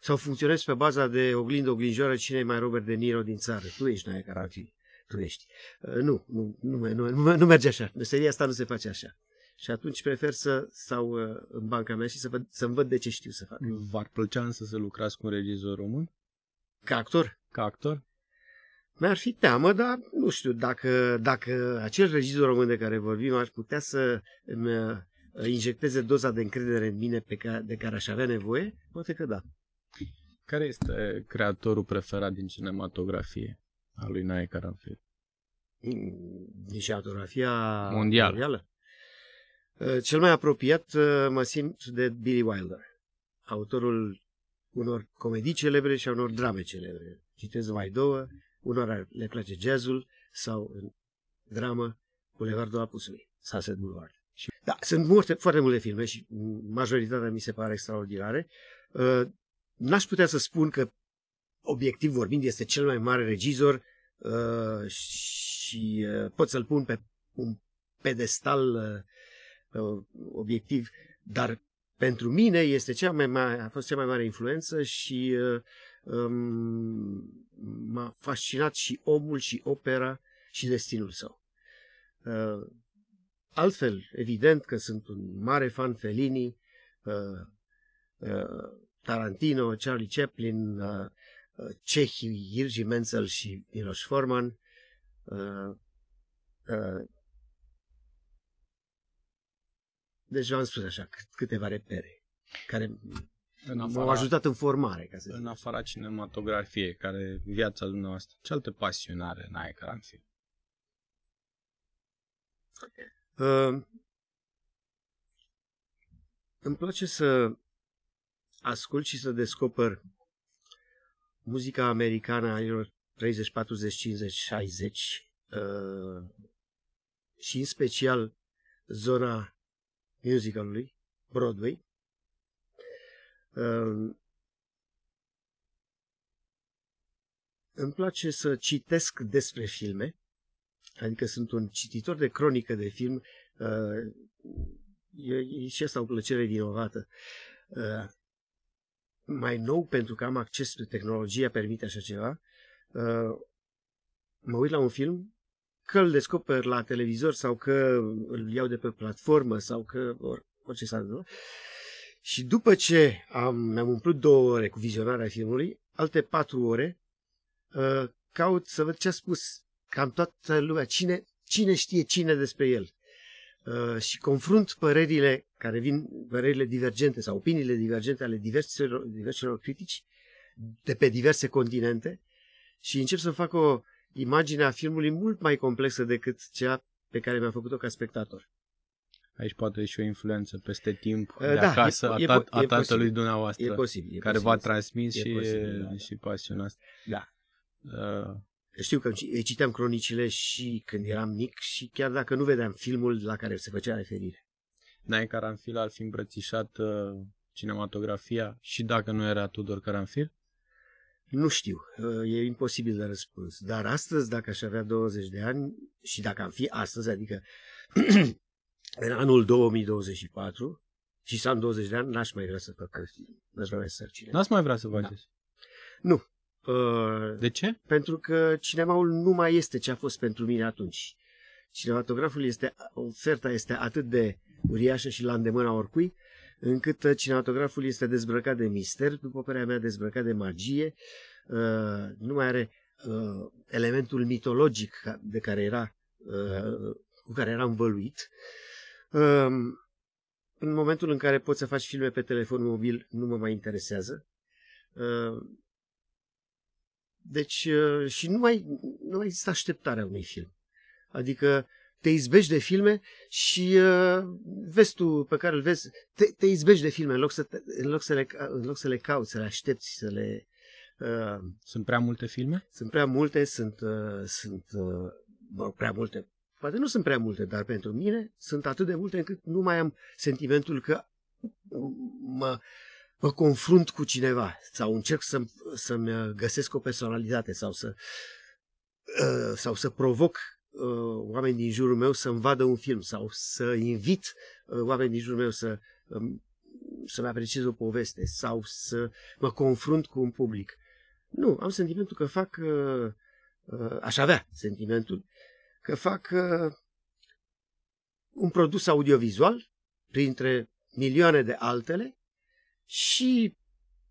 sau funcționez pe baza de oglindă, oglinjoară, cine e mai Robert De Niro din țară. Tu ești Naia Carafi, tu ești. Uh, nu, nu, nu, nu, nu merge așa. Meseria asta nu se face așa. Și atunci prefer să stau uh, în banca mea și să văd, să-mi văd de ce știu să fac. V-ar plăcea însă să lucrați cu un regizor român? Ca actor? Ca actor? Mi-ar fi teamă, dar nu știu dacă, dacă acel regizor român de care vorbim ar putea să îmi uh, injecteze doza de încredere în mine pe care, de care aș avea nevoie, poate că da. Care este creatorul preferat din cinematografie a lui Nae Caranfil? Mm, din cinematografia mondială? mondială? Uh, cel mai apropiat uh, mă simt de Billy Wilder, autorul unor comedii celebre și a unor drame celebre. Citez mai două, unora le place jazzul sau în dramă Bulevardul Apusului, Sunset Boulevard. Și, da, sunt multe, foarte multe filme și majoritatea mi se pare extraordinare. Uh, n-aș putea să spun că, obiectiv vorbind, este cel mai mare regizor uh, și uh, pot să-l pun pe un pedestal obiectiv, dar pentru mine este cea mai mare, a fost cea mai mare influență și uh, m-a fascinat și omul și opera și destinul său. Altfel, evident că sunt un mare fan Fellini, Tarantino, Charlie Chaplin, cehii Irgi Menzel și Miloš Forman. Deci v-am spus așa câteva repere care în afara, m-au ajutat în formare, ca să zic. În afara cinematografiei, care viața dumneavoastră, ce altă pasiune are am fi. Uh, îmi place să ascult și să descoper muzica americană a anilor 30, 40, 50, 60 uh, și în special zona musicalului, Broadway, Ehm, îmi place să citesc despre filme, adică sunt un cititor de cronică de film, ehm, e, și asta o plăcere vinovată. Ehm, mai nou, pentru că am acces pe tehnologia, permite așa ceva, mă uit la un film, că îl descoper la televizor sau că îl iau de pe platformă sau că orice s-a întâmplat, și după ce am, mi-am umplut două ore cu vizionarea filmului, alte patru ore, uh, caut să văd ce a spus cam toată lumea, cine, cine știe cine despre el. Uh, și confrunt părerile care vin, părerile divergente sau opiniile divergente ale diverselor, diverselor critici de pe diverse continente și încep să fac o imagine a filmului mult mai complexă decât cea pe care mi-am făcut-o ca spectator. Aici poate și o influență peste timp ă, de da, acasă e, a, ta, e, a tatălui e dumneavoastră, e posibil, e care posibil, v-a transmis e și, da, și pasiunea asta. Da. Uh, știu că citeam cronicile și când eram mic și chiar dacă nu vedeam filmul la care se făcea referire. Nae Caranfil ar fi îmbrățișat uh, cinematografia și dacă nu era Tudor Caranfil? Nu știu, uh, e imposibil de răspuns. Dar astăzi, dacă aș avea 20 de ani și dacă am fi astăzi, adică în anul 2024 și să am 20 de ani, n-aș mai vrea să fac căsătorie. N-aș vrea să cine? n aș mai vrea să faceți? Da. Nu. Uh, de ce? Pentru că cinemaul nu mai este ce a fost pentru mine atunci. Cinematograful este, oferta este atât de uriașă și la îndemâna oricui, încât ă, cinematograful este dezbrăcat de mister, după părerea mea dezbrăcat de magie, uh, nu mai are uh, elementul mitologic de care era, uh, cu care era învăluit. Uh, Ehm, în momentul în care poți să faci filme pe telefon mobil, nu mă mai interesează. Ehm, deci, și nu mai, nu mai există așteptarea unui film. Adică te izbești de filme și uh, vezi tu pe care îl vezi, te, te izbești de filme în loc, să te, în, loc să le, în loc să le cauți, să le aștepți, să le... Uh, sunt prea multe filme? Sunt prea multe, sunt, uh, sunt uh, prea multe Poate nu sunt prea multe, dar pentru mine sunt atât de multe încât nu mai am sentimentul că mă, mă confrunt cu cineva sau încerc să, să-mi uh, găsesc o personalitate sau să, uh, sau să provoc uh, oameni din jurul meu să-mi vadă un film sau să invit oameni din jurul meu să, um, să-mi apreciez o poveste sau să mă confrunt cu un public. Nu, am sentimentul că fac, aș avea sentimentul că fac uh, un produs audiovizual, printre milioane de altele, și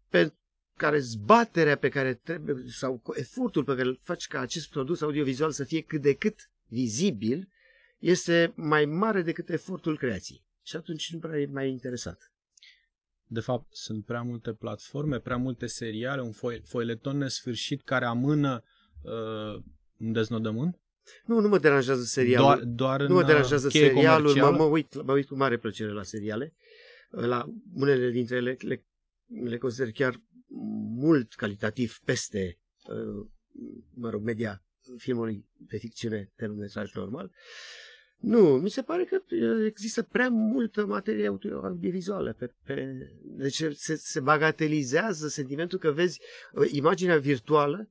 pe care zbaterea pe care trebuie, sau efortul pe care îl faci ca acest produs audiovizual să fie cât de cât vizibil, este mai mare decât efortul creației. Și atunci nu prea e mai interesat. De fapt, sunt prea multe platforme, prea multe seriale, un foileton nesfârșit care amână uh, un deznodământ? Nu, nu mă deranjează serialul. Doar, doar nu mă uh, deranjează serialul, mă, mă, uit, mă uit cu mare plăcere la seriale. Uh, la unele dintre ele le, le consider chiar mult calitativ peste, uh, mă rog, media filmului de ficțiune pe metraj normal. Nu, mi se pare că există prea multă materie audiovizuală. Pe, pe, deci se, se bagatelizează sentimentul că vezi imaginea virtuală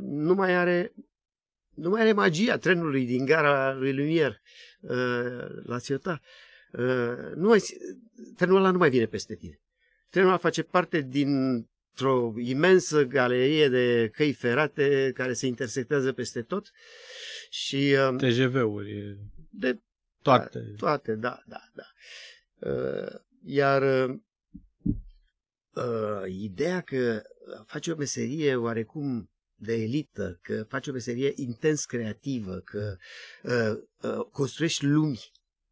nu mai are nu mai are magia trenului din gara lui Lumier uh, la Ciota. Uh, nu mai, trenul ăla nu mai vine peste tine. Trenul ăla face parte dintr-o imensă galerie de căi ferate care se intersectează peste tot și... Um, TGV-uri. De toate. Da, toate, da, da, da. Uh, iar um, uh, ideea că face o meserie oarecum de elită, că faci o meserie intens creativă, că mm. uh, uh, construiești lumi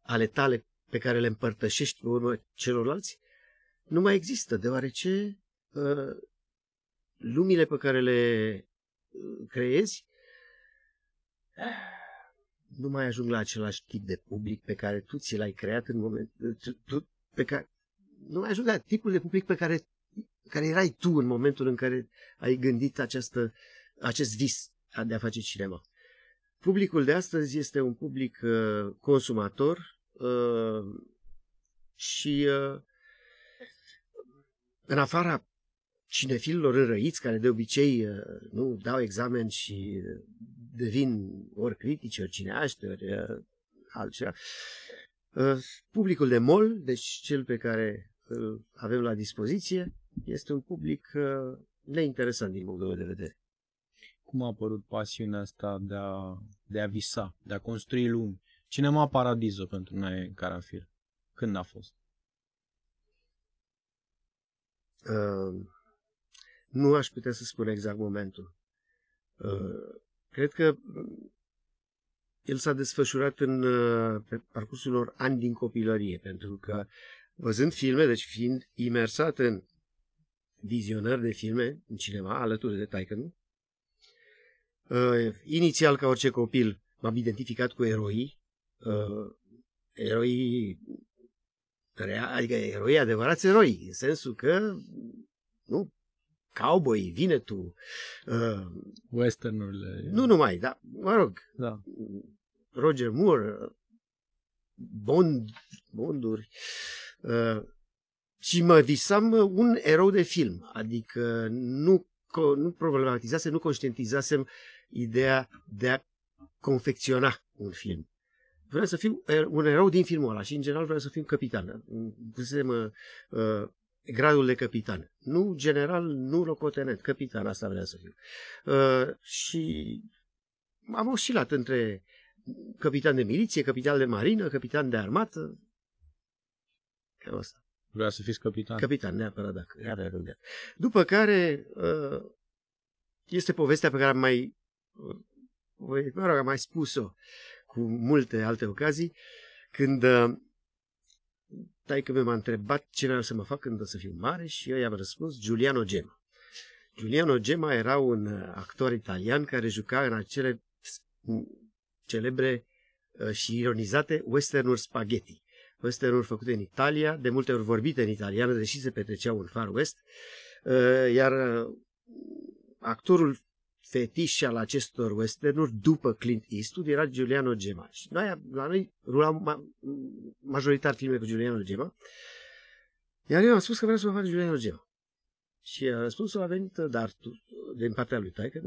ale tale pe care le împărtășești pe urmă celorlalți, nu mai există, deoarece uh, lumile pe care le uh, creezi nu mai ajung la același tip de public pe care tu ți l-ai creat în moment, uh, pe care, nu mai ajung la tipul de public pe care, care erai tu în momentul în care ai gândit această uh, acest vis de a face cinema. Publicul de astăzi este un public uh, consumator uh, și uh, în afara cinefililor înrăiți, care de obicei uh, nu dau examen și devin ori critici, ori cineaști, ori uh, altceva, uh, publicul de mol, deci cel pe care îl uh, avem la dispoziție, este un public uh, neinteresant din punct de vedere cum a apărut pasiunea asta de a, de a visa, de a construi lumi? Cinema Paradiso pentru noi, Carafir. Când a fost? Uh, nu aș putea să spun exact momentul. Uh, cred că el s-a desfășurat în ehm, pe parcursul lor ani din copilărie, pentru că văzând filme, deci fiind imersat în vizionări de filme în cinema, alături de taică Uh, inițial, ca orice copil, m-am identificat cu eroi, uh, eroi, rea, adică eroi adevărați eroi, în sensul că, nu, cowboy, tu. uh, westernurile. Nu numai, dar, mă rog, da. Roger Moore, Bond, Bonduri. Uh, și mă visam un erou de film, adică nu, nu problematizasem, nu conștientizasem ideea de a confecționa un film. Vreau să fiu er, un erou din filmul ăla și, în general, vreau să fiu capitan. Pusem uh, uh gradul de capitan. Nu general, nu locotenent, capitan, asta vreau să fiu. Uh, și am oscilat între capitan de miliție, capitan de marină, capitan de armată. Cam asta. Vreau să fiți capitan. Capitan, neapărat, dacă. Iar După care, uh, este povestea pe care am mai voi, mă rog, am mai spus-o cu multe alte ocazii, când uh, taică m-a întrebat ce vreau să mă fac când o să fiu mare și eu i-am răspuns Giuliano Gemma. Giuliano Gemma era un uh, actor italian care juca în acele celebre uh, și ironizate westernuri spaghetti. Westernuri făcute în Italia, de multe ori vorbite în italiană, deși se petreceau în Far West, iar actorul fetiș al acestor westernuri după Clint Eastwood era Giuliano Gemma. Și noi, la noi rulam ma- majoritar filme cu Giuliano Gemma. Iar eu am spus că vreau să mă fac Giuliano Gemma. Și uh, răspunsul a venit, uh, dar tu, din partea lui taică,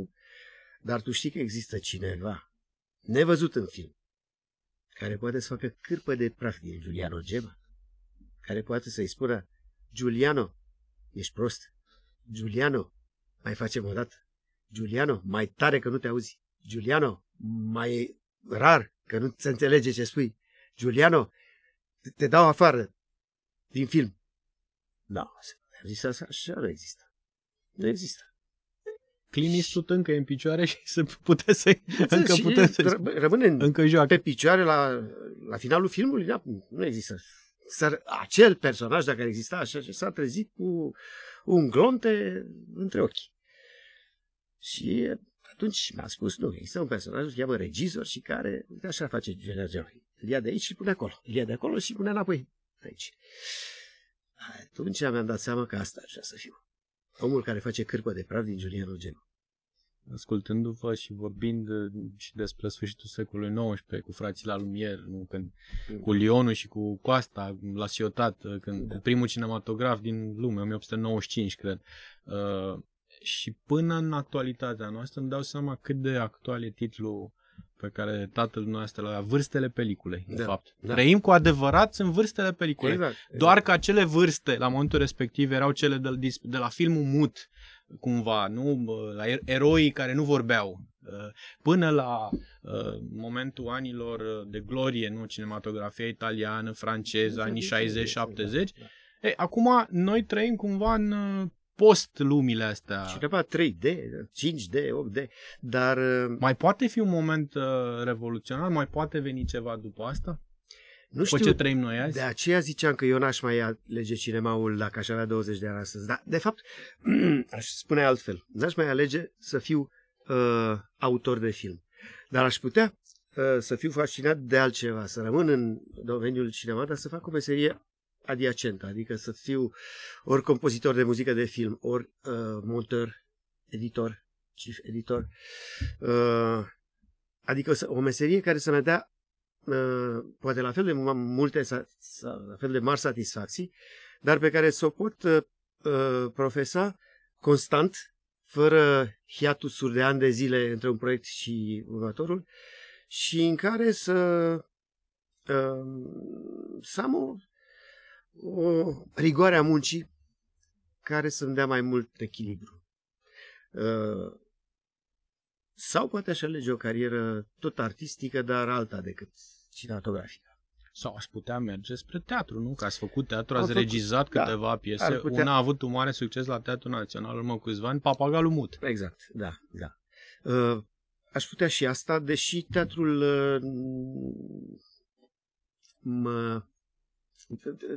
dar tu știi că există cineva nevăzut în film, care poate să facă cârpă de praf din Giuliano Gemma, care poate să-i spună, Giuliano, ești prost, Giuliano, mai facem o dată. Giuliano, mai tare că nu te auzi. Giuliano, mai rar că nu se înțelege ce spui. Giuliano, te dau afară din film. Da, am zis asta, așa nu există. Nu există. Clinistul și... încă e în picioare și se putea să încă putea să rămâne încă joacă. pe picioare la, la finalul filmului, da, nu există. S-ar, acel personaj, dacă exista așa, s-a trezit cu un glonte între ochi. Și atunci mi-a spus, nu, există un personaj îl cheamă regizor și care așa face George Îl ia de aici și pune acolo. Îl ia de acolo și pune înapoi aici. Atunci mi-am dat seama că asta așa să fiu. Omul care face cârpă de praf din Julian Eugen. Ascultându-vă și vorbind uh, și despre sfârșitul secolului XIX cu frații la Lumier, nu? Când, mm. cu Lionul și cu Coasta la Ciotat, uh, când da. primul cinematograf din lume, 1895, cred. Uh, și până în actualitatea noastră îmi dau seama cât de actual e titlul pe care tatăl nostru la vârstele peliculei, da, de fapt. Da. Trăim cu adevărat în vârstele peliculei. Exact, exact. Doar că acele vârste, la momentul respectiv, erau cele de, de la filmul mut, cumva, nu? La er-, eroii care nu vorbeau. Ă, până la ă, momentul anilor de glorie, nu? Cinematografia italiană, franceză, anii 60-70. Da. Ei, acum noi trăim cumva în ă, Post lumile astea. Cineva 3D, 5D, 8D, dar... Uh, mai poate fi un moment uh, revoluționar? Mai poate veni ceva după asta? Nu știu, ce trăim noi azi? De aceea ziceam că eu n-aș mai alege cinemaul dacă aș avea 20 de ani astăzi. Dar, de fapt, aș spune altfel. N-aș mai alege să fiu uh, autor de film. Dar aș putea uh, să fiu fascinat de altceva, să rămân în domeniul cinema, dar să fac o meserie adiacentă, adică să fiu ori compozitor de muzică de film, ori uh, monteur, editor, chief editor, uh, adică o meserie care să ne dea uh, poate la fel de multe, la fel de mari satisfacții, dar pe care să o pot uh, uh, profesa constant, fără hiatusuri de ani de zile între un proiect și următorul, și în care să, uh, să am o o rigoare a muncii care să-mi dea mai mult echilibru. Uh, sau poate aș alege o carieră tot artistică, dar alta decât cinematografică. Sau aș putea merge spre teatru, nu? Că ați făcut teatru, ați făcut, regizat da, câteva piese. Putea... Una a avut un mare succes la teatru Național urmă câțiva ani, Papagalul Mut. Exact, da, da. Uh, aș putea și asta, deși teatrul uh, mă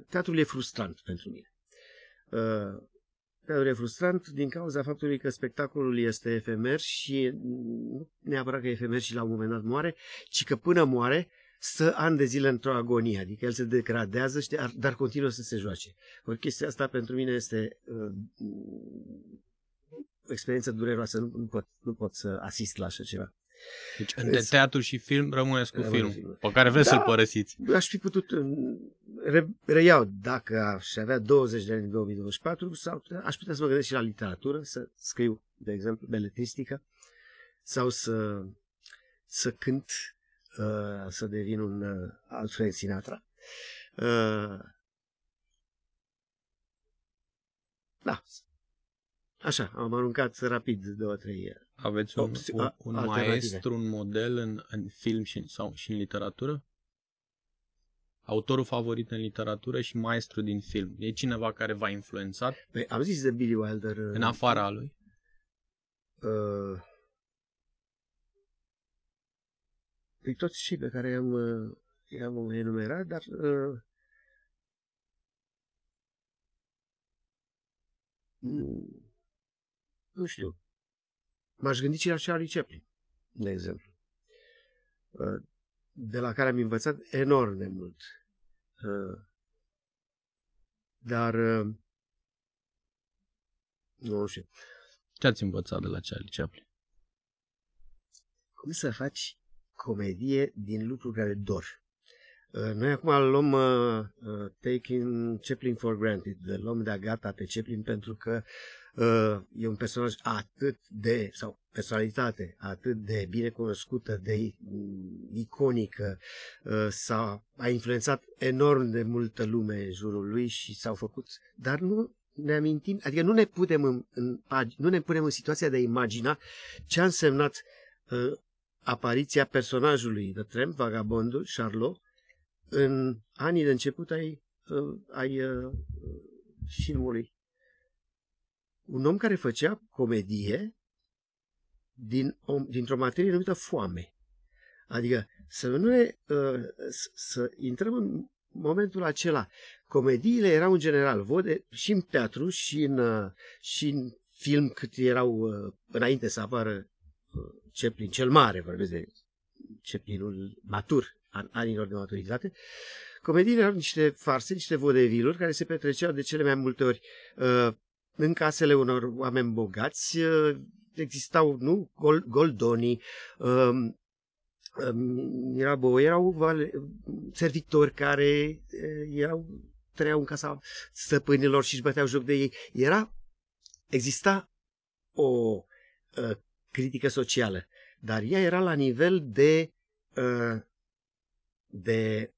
Teatrul e frustrant pentru mine. Uh, teatrul e frustrant din cauza faptului că spectacolul este efemer și nu neapărat că e efemer și la un moment dat moare, ci că până moare stă ani de zile într-o agonie, adică el se degradează, și dar continuă să se joace. O chestia asta pentru mine este uh, experiență dureroasă, nu, nu, pot, nu pot să asist la așa ceva. Deci între vezi, teatru și film rămâneți cu film, film, pe care vreți da, să-l părăsiți. Aș fi putut, uh, re, reiau, dacă aș avea 20 de ani în 2024, sau aș putea să mă gândesc și la literatură, să scriu, de exemplu, beletristică, sau să, să cânt, uh, să devin un uh, Alfred Sinatra. Uh, da, Așa, am aruncat rapid două, trei. Uh, Aveți un, opți- un, un maestru, un model în, în film și, sau și în literatură? Autorul favorit în literatură și maestru din film. E cineva care v-a influențat? Păi, am zis de Billy Wilder. Uh, în afara lui? Uh, păi toți cei pe care i-am, uh, i-am enumerat, dar uh, nu nu știu, m-aș gândi și la Charlie Chaplin, de exemplu, ă, de la care am învățat enorm de mult. Ă, dar, ă, nu știu. Ce ați învățat de la Charlie Chaplin? Cum să faci comedie din lucruri care dor. Uh, noi acum luăm uh, uh, Taking Chaplin for Granted, luăm de-a gata pe Chaplin pentru că uh, e un personaj atât de, sau personalitate atât de bine cunoscută, de iconică, uh, s-a, a influențat enorm de multă lume în jurul lui și s-au făcut, dar nu ne amintim, adică nu ne putem în, în, nu ne punem în situația de a imagina ce a însemnat uh, apariția personajului de Trem, vagabondul, Charlot, în anii de început ai, uh, ai uh, filmului. Un om care făcea comedie din, dintr-o materie numită foame. Adică să nu ne, uh, să intrăm în momentul acela. Comediile erau în general vode și în teatru și în, și în film cât erau înainte să apară Ceplin cel mare, vorbesc de Ceplinul matur, an, anilor de maturitate, comediile erau niște farse, niște vodeviluri care se petreceau de cele mai multe ori uh, în casele unor oameni bogați. Uh, existau, nu, Gol, goldonii, uh, um, Mirabeau um, erau vale, servitori care uh, erau trăiau în casa stăpânilor și își băteau joc de ei. Era, exista o uh, critică socială, dar ea era la nivel de uh, de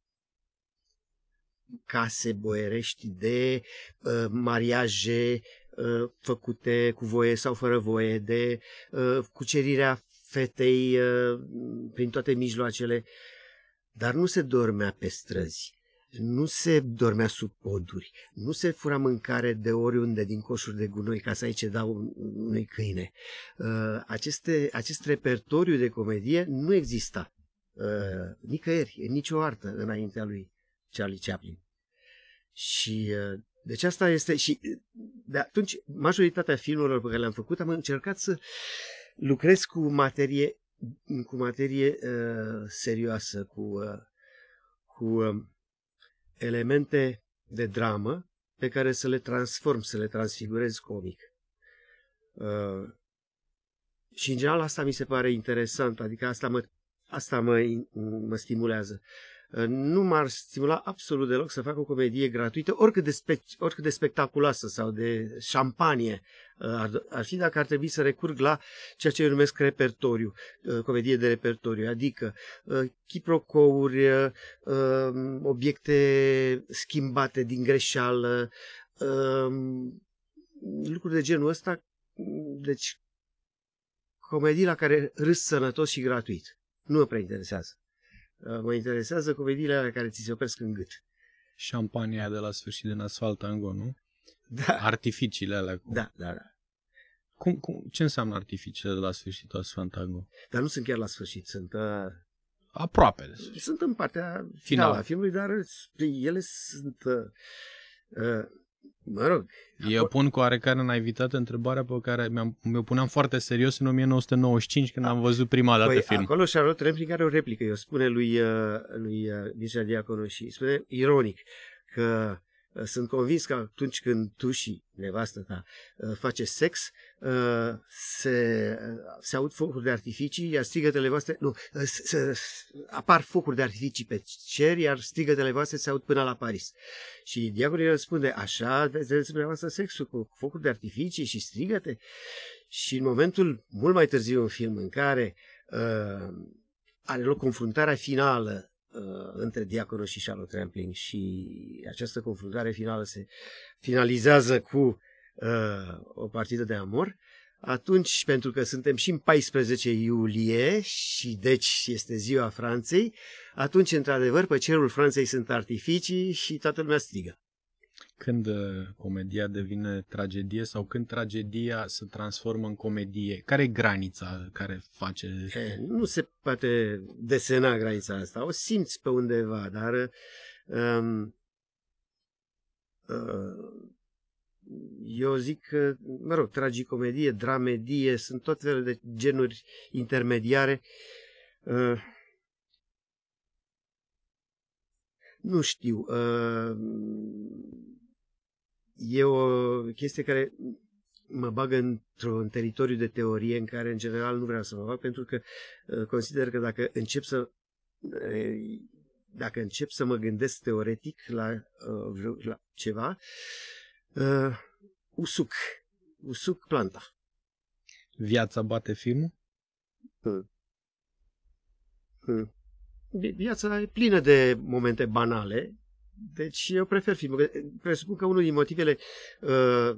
case boierești, de uh, mariaje uh, făcute cu voie sau fără voie, de uh, cucerirea fetei uh, prin toate mijloacele, dar nu se dormea pe străzi nu se dormea sub poduri, nu se fura mâncare de oriunde din coșuri de gunoi ca să ai ce dau unui câine. Uh, aceste, acest repertoriu de comedie nu exista. Uh, nicăieri, nicio artă înaintea lui Charlie Chaplin. Și uh, deci asta este și de atunci majoritatea filmelor pe care le-am făcut am încercat să lucrez cu materie cu materie uh, serioasă, cu uh, cu uh, elemente de dramă pe care să le transform, să le transfigurez comic. Uh, și în general asta mi se pare interesant, adică asta mă Asta mă, mă stimulează. Ă, nu m-ar stimula absolut deloc să fac o comedie gratuită, oricât de, spe, oricât de spectaculoasă sau de șampanie ă, ar, ar fi, dacă ar trebui să recurg la ceea ce eu numesc repertoriu, ă, comedie de repertoriu, adică chiprocouri, obiecte schimbate din greșeală, lucruri de genul ăsta, deci comedii la care râs sănătos și gratuit nu mă prea interesează. Uh, mă interesează comediile alea care ți se opresc în gât. Șampania de la sfârșit din asfalt tango, nu? Da. Artificiile alea. Cu... Da, da, da. Cum, cum, ce înseamnă artificiile de la sfârșitul asfalt tango? Dar nu sunt chiar la sfârșit, sunt... Uh... Aproape de sfârșit. Sunt în partea finală a filmului, dar ele sunt... Uh, uh, Mă rog. Eu acolo... pun cu oarecare naivitate întrebarea pe care mi-am, o puneam foarte serios în 1995 când A, am văzut prima dată păi, film. Acolo luat replică, are o replică, eu spune lui, uh, lui uh, Mircea Diaconu și spune ironic că Uh, sunt convins că atunci când tu și nevastă ta uh, face sex, uh, se, se aud focuri de artificii, iar strigătele voastre, nu, se, apar focuri de artificii pe cer, iar strigătele voastre se aud până la Paris. Și diavolul răspunde, așa vedeți dumneavoastră sexul cu focuri de artificii și strigăte? Și în momentul mult mai târziu în film în care uh, are loc confruntarea finală uh, între Diaconu și Charlotte Rampling și această confruntare finală se finalizează cu uh, o partidă de amor, atunci, pentru că suntem și în 14 iulie și deci este ziua Franței, atunci, într-adevăr, pe cerul Franței sunt artificii și toată lumea strigă când uh, comedia devine tragedie sau când tragedia se transformă în comedie? Care e granița care face... E, nu se poate desena granița asta, o simți pe undeva, dar um, uh, eu zic că, mă rog, tragicomedie, dramedie, sunt tot felul de genuri intermediare. Uh, nu știu. Uh, e o chestie care mă bag într-un teritoriu de teorie în care, în general, nu vreau să mă bag, pentru că ă, consider că dacă încep să dacă încep să mă gândesc teoretic la, ă, la ceva, ă, usuc, usuc planta. Viața bate filmul? Hmm. Hmm. Viața e plină de momente banale, deci eu prefer filmul. Eh, presupun că unul din motivele uh,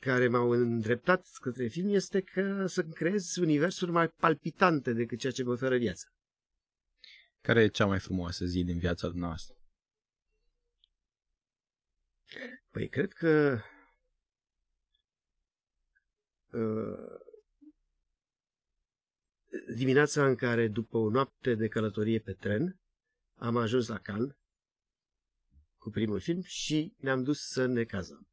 care m-au îndreptat către film este că să creez universuri mai palpitante decât ceea ce vă oferă viața. Care e cea mai frumoasă zi din viața noastră? Păi cred că uh, dimineața în care după o noapte de călătorie pe tren am ajuns la Cannes cu primul film și ne-am dus să ne cazăm.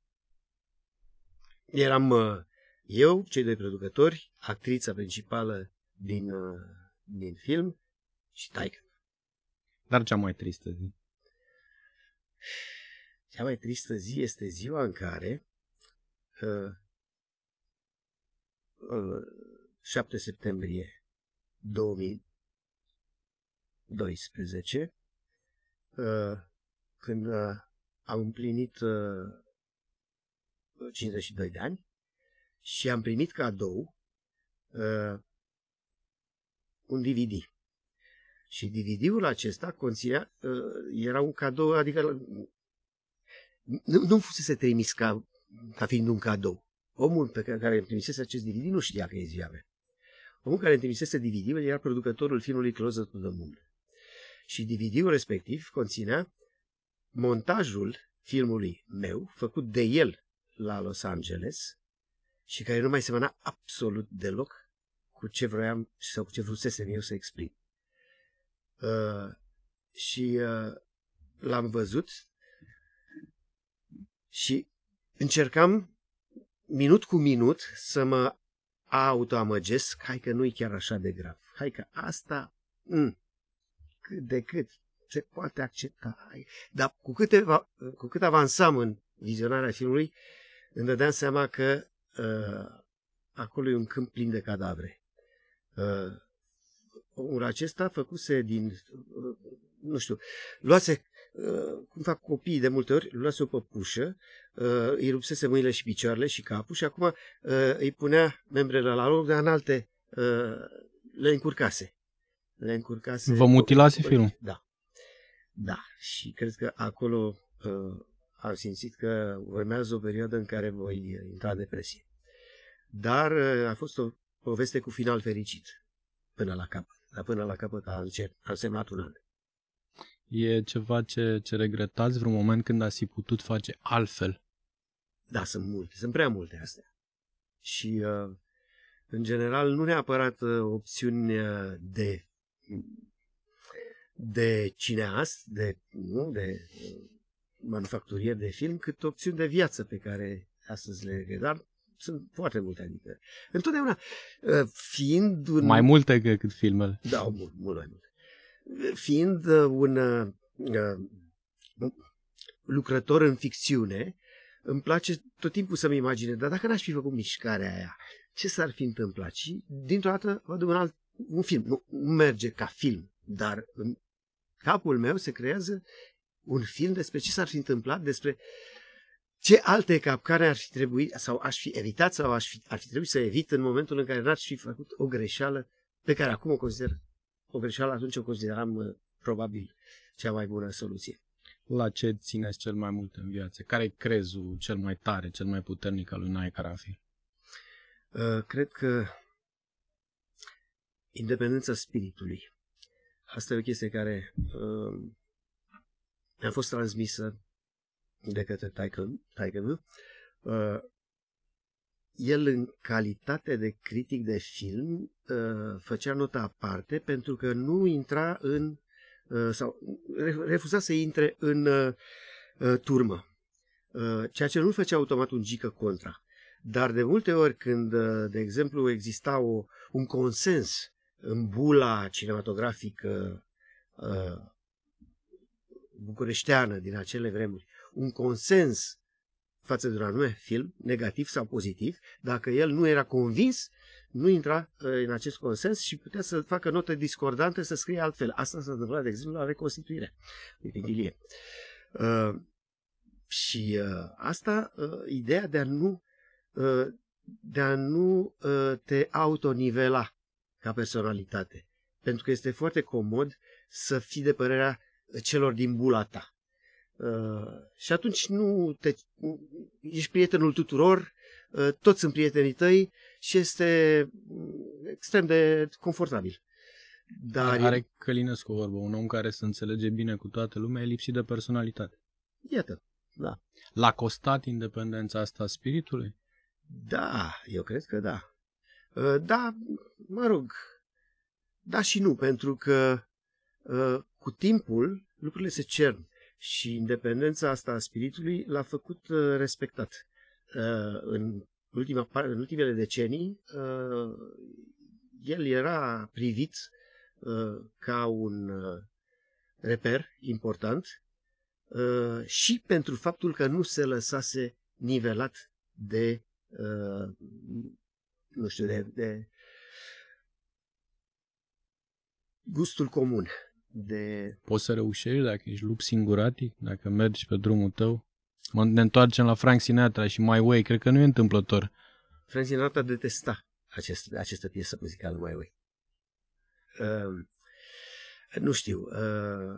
Eram uh, eu, cei doi producători, actrița principală din, uh, din film și taică. Dar cea mai tristă zi? Cea mai tristă zi este ziua în care uh, uh, 7 septembrie 2012 uh, când uh, am împlinit uh, 52 de ani și am primit cadou uh, un DVD. Și DVD-ul acesta conținea, uh, era un cadou, adică uh, nu, nu fusese trimis ca, ca fiind un cadou. Omul pe care, îmi trimisese acest DVD nu știa că e ziua mea. Omul care îmi trimisese DVD-ul era producătorul filmului Close to the Moon. Și DVD-ul respectiv conținea montajul filmului meu, făcut de el la Los Angeles și care nu mai semăna absolut deloc cu ce vroiam sau cu ce vrusesem eu să explic. Uh, și uh, l-am văzut și încercam minut cu minut să mă autoamăgesc, hai că nu-i chiar așa de grav, hai că asta, mh, mm, cât de cât, se poate accepta. Dar cu, câte, cu cât avansam în vizionarea filmului, îmi dădeam seama că uh, acolo e un câmp plin de cadavre. Uh, omul acesta făcuse din, uh, nu știu, luase, uh, cum fac copiii de multe ori, luase o păpușă, uh, îi rupsese mâinile și picioarele și capul și acum uh, îi punea membrele la loc, dar în alte uh, le încurcase. Le încurcase. Vă mutilase filmul? Da. Da, și cred că acolo uh, am simțit că urmează o perioadă în care voi intra în depresie. Dar uh, a fost o poveste cu final fericit până la capăt. Dar până la capăt a, încer- a semnat un an. E ceva ce, ce regretați vreun moment când ați fi putut face altfel? Da, sunt multe. Sunt prea multe astea. Și, uh, în general, nu neapărat uh, opțiuni uh, de de cineast, de, nu, de uh, manufacturier de film, cât opțiuni de viață pe care astăzi le redam. Sunt foarte multe, adică. Întotdeauna, uh, fiind un... Mai multe decât filmele. Da, mult, mult mai multe. Fiind uh, un lucrător în ficțiune, îmi place tot timpul să-mi imaginez, dar dacă n-aș fi făcut mișcarea aia, ce s-ar fi întâmplat? Și dintr-o dată văd un alt un film. Nu, merge ca film, dar capul meu se creează un film despre ce s-ar fi întâmplat, despre ce alte capcane ar fi trebuit sau aș fi evitat sau aș fi, ar fi trebuit să evit în momentul în care n-aș fi făcut o greșeală pe care acum o consider o greșeală, atunci o consideram uh, probabil cea mai bună soluție. La ce țineți cel mai mult în viață? Care e crezul cel mai tare, cel mai puternic al lui Naik Arafi? Uh, cred că independența spiritului. Asta e o chestie care uh, a fost transmisă de către taică Uh, el, în calitate de critic de film, uh, făcea nota aparte pentru că nu intra în uh, sau refuza să intre în uh, uh, turmă, uh, ceea ce nu făcea automat un gică contra. Dar de multe ori când, uh, de exemplu, exista o, un consens în bula cinematografică uh, bucureșteană din acele vremuri un consens față de un anume film, negativ sau pozitiv, dacă el nu era convins, nu intra uh, în acest consens și putea să facă note discordante, să scrie altfel. Asta s-a întâmplat, de exemplu, la reconstituire din uh, și asta, ideea de a nu, de a nu te autonivela, ca personalitate. Pentru că este foarte comod să fii de părerea celor din bula ta. Uh, și atunci nu te, ești prietenul tuturor, uh, toți sunt prietenii tăi și este extrem de confortabil. Dar Are Călinescu vorbă, un om care se înțelege bine cu toată lumea e lipsit de personalitate. Iată, da. L-a costat independența asta spiritului? Da, eu cred că da. Ă, da, mă rog, da și nu, pentru că ă, cu timpul lucrurile se cern și independența asta a spiritului l-a făcut ă, respectat. În, ultima, în ultimele decenii, el era privit ca un reper important și pentru faptul că nu se lăsase nivelat de nu știu, de, de gustul comun. De... Poți să reușești dacă ești lup singuratic, dacă mergi pe drumul tău? Mă, ne întoarcem la Frank Sinatra și My Way, cred că nu e întâmplător. Frank Sinatra detesta acest, această piesă muzicală, My Way. Uh, nu știu, uh,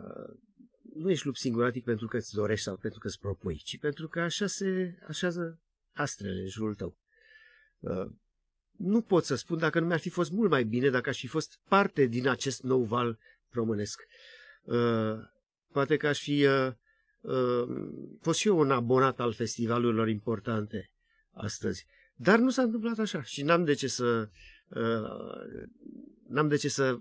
nu ești lup singuratic pentru că îți dorești sau pentru că îți propui, ci pentru că așa se așează astrele în jurul tău. Uh, nu pot să spun dacă nu mi-ar fi fost mult mai bine dacă aș fi fost parte din acest nou val românesc. Uh, poate că aș fi uh, uh, fost și eu un abonat al festivalurilor importante astăzi. Dar nu s-a întâmplat așa și n-am de ce să uh, n-am de ce să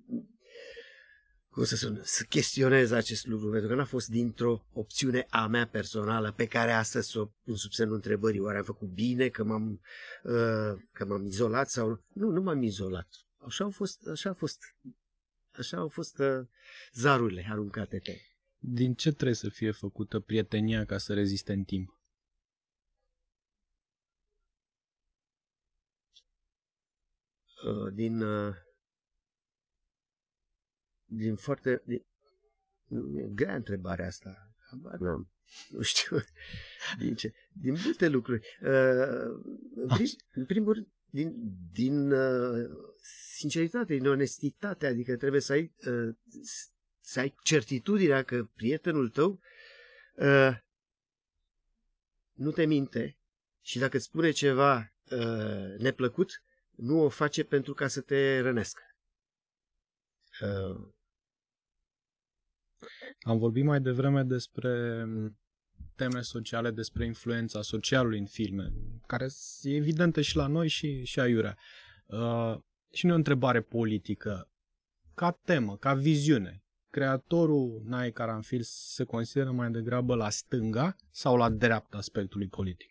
cum să spun, să chestionez acest lucru, pentru că n-a fost dintr-o opțiune a mea personală pe care astăzi o pun sub semnul întrebării. Oare am făcut bine, că m-am, uh, că m-am izolat sau... Nu, nu m-am izolat. Așa au fost, așa au fost, așa au fost uh, zarurile aruncate pe. Din ce trebuie să fie făcută prietenia ca să reziste în timp? Uh, din din foarte... Din, e grea întrebarea asta. Nu. Da. nu știu din ce. Din multe lucruri. Uh, prim, în primul rând, din, din uh, sinceritate, din onestitate, adică trebuie să ai, uh, să ai certitudinea că prietenul tău uh, nu te minte și dacă îți spune ceva uh, neplăcut, nu o face pentru ca să te rănească. Uh, am vorbit mai devreme despre mm, teme sociale, despre influența socialului în filme, care e evidentă și la noi și, și aiurea. Uh, și nu e o întrebare politică. Ca temă, ca viziune, creatorul Nae Caranfil se consideră mai degrabă la stânga sau la dreapta aspectului politic?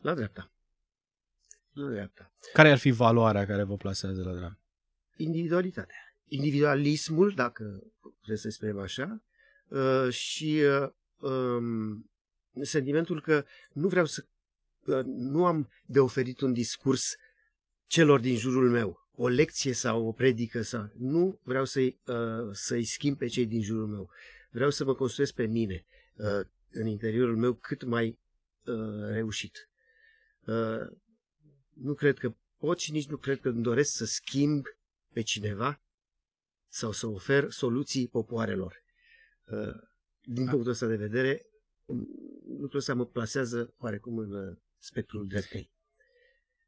La dreapta. La dreapta. Care ar fi valoarea care vă plasează la dreapta? Individualitatea. Individualismul, dacă vreți să spunem așa, Uh, și uh, um, sentimentul că nu vreau să nu am de oferit un discurs celor din jurul meu, o lecție sau o predică sau nu vreau să-i, uh, să-i schimb pe cei din jurul meu. Vreau să mă construiesc pe mine în interiorul meu cât mai reușit. Nu cred că pot și nici nu cred că îmi doresc să schimb pe cineva sau să ofer soluții popoarelor. Uh, din da. punctul ăsta de vedere, lucrul ăsta mă plasează oarecum în uh, spectrul dreptei.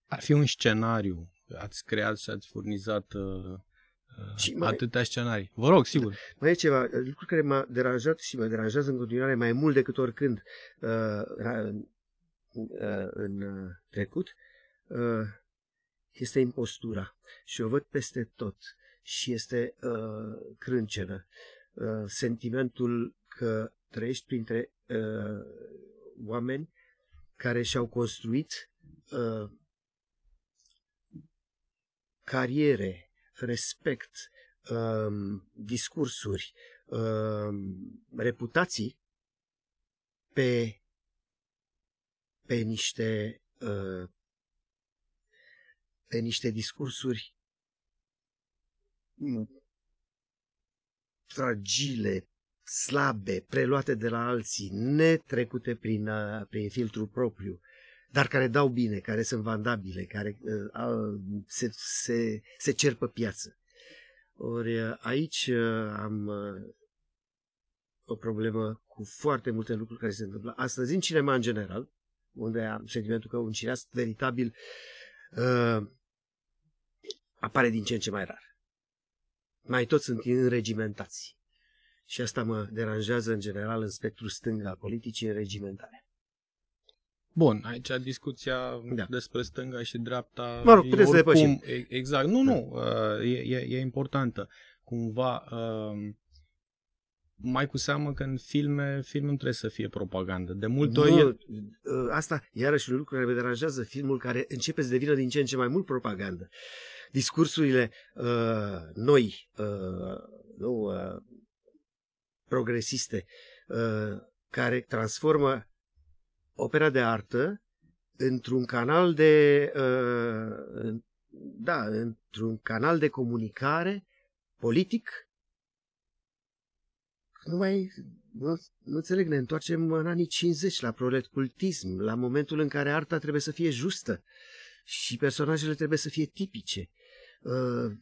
Ar fi un scenariu. Ați creat și ați furnizat uh, uh și mai, scenarii. Vă rog, sigur. Da. Mai e ceva, lucru care m-a deranjat și mă deranjează în continuare mai mult decât oricând uh, în, uh, în trecut, uh, este impostura. Și o văd peste tot și este uh, crâncenă. Uh, Uh, sentimentul că trăiești printre uh, oameni care și-au construit uh, cariere, respect, uh, discursuri, uh, reputații pe, pe niște uh, pe niște discursuri fragile, slabe, preluate de la alții, netrecute prin, uh, prin filtrul propriu, dar care dau bine, care sunt vandabile, care uh, se, se, se cer pe piață. Ori uh, aici am o problemă cu foarte multe lucruri care se întâmplă astăzi în cinema în general, unde am sentimentul că un cineast veritabil uh, apare din ce în ce mai rar mai toți sunt înregimentați. Și asta mă deranjează în general în spectrul stânga al politicii în regimentare. Bun, aici discuția da. despre stânga și dreapta... Mă rog, puteți oricum, să depășim. Exact, nu, nu, da. uh, e, e, e importantă. Cumva, uh, mai cu seamă că în filme, film trebuie să fie propagandă. De multe ori... E... Uh, asta, iarăși, un lucru care mă deranjează, filmul care începe să devină din ce în ce mai mult propagandă discursurile uh, noi, uh, nu, uh, progresiste, uh, care transformă opera de artă într-un canal de uh, da, într-un canal de comunicare politic. Nu mai nu, nu înțeleg, ne întoarcem în anii 50 la proletcultism, la momentul în care arta trebuie să fie justă și personajele trebuie să fie tipice. Uh,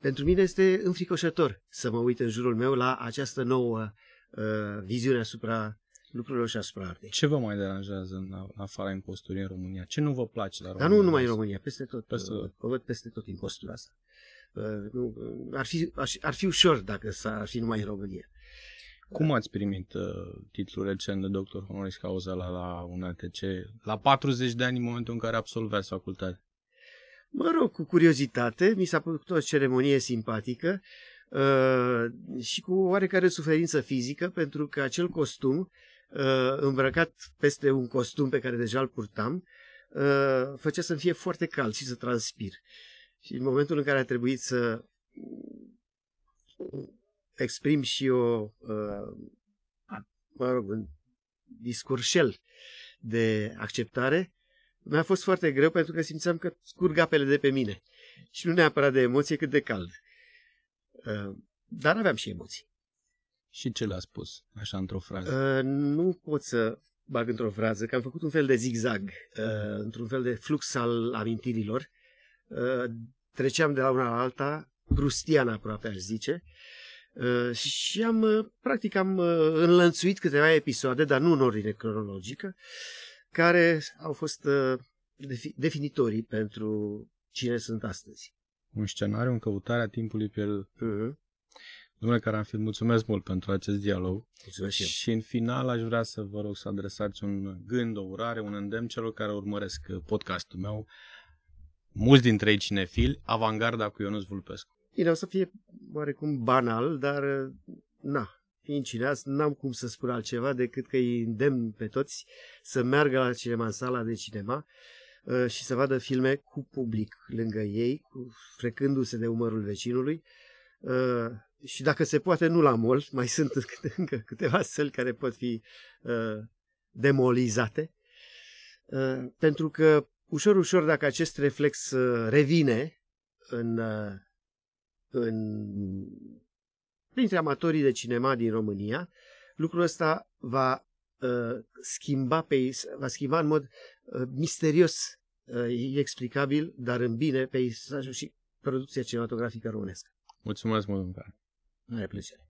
pentru mine este înfricoșător să mă uit în jurul meu la această nouă uh, viziune asupra lucrurilor și asupra artei. Ce vă mai deranjează în afara imposturii în România? Ce nu vă place la România? Dar nu numai în România, peste tot. Peste uh, tot. O văd peste tot impostura asta. Uh, nu, ar, fi, ar, ar fi ușor dacă s-ar fi numai în România. Cum ați primit uh, titlul recent de doctor honoris causa la, la un ATC la 40 de ani în momentul în care absolveați facultate mă rog, cu curiozitate, mi s-a părut o ceremonie simpatică uh, și cu oarecare suferință fizică, pentru că acel costum, uh, îmbrăcat peste un costum pe care deja îl purtam, uh, făcea să-mi fie foarte cald și să transpir. Și în momentul în care a trebuit să exprim și o, uh, mă rog, un discurșel de acceptare, mi-a fost foarte greu pentru că simțeam că scurg apele de pe mine. Și nu neapărat de emoție, cât de cald. Uh, dar aveam și emoții. Și ce l-a spus, așa, într-o frază? Uh, nu pot să bag într-o frază, că am făcut un fel de zigzag, uh, mhm. într-un fel de flux al amintirilor. Uh, treceam de la una la alta, brustian aproape, aș zice, uh, și am, uh, practic, am uh, înlănțuit câteva episoade, dar nu în ordine cronologică, uh, care au fost uh, definitorii pentru cine sunt astăzi. Un scenariu în căutarea timpului pierdut. Uh-huh. Mhm. Domnule Caranfil, mulțumesc mult pentru acest dialog. Mulțumesc și, și în final aș vrea să vă rog să adresați un gând, o urare, un îndemn celor care urmăresc uh, podcastul meu. Mulți dintre ei cinefili, avangarda cu Ionuț Vulpescu. Bine, o să fie oarecum banal, dar uh, na, fiind cineast, n-am cum să spun altceva decât că îi îndemn pe toți să meargă la cinema, în sala de cinema uh, și să vadă filme cu public lângă ei, frecându-se de umărul vecinului. Uh, și dacă se poate, nu la mol, mai sunt încă câteva săli care pot fi uh, demolizate, pentru că ușor, ușor, dacă acest reflex revine în, în printre amatorii de cinema din România. Lucrul ăsta va uh, schimba pe, va schimba în mod uh, misterios, uh, explicabil, dar în bine, peisajul și producția cinematografică românescă. Mulțumesc mult, Mare plăcere.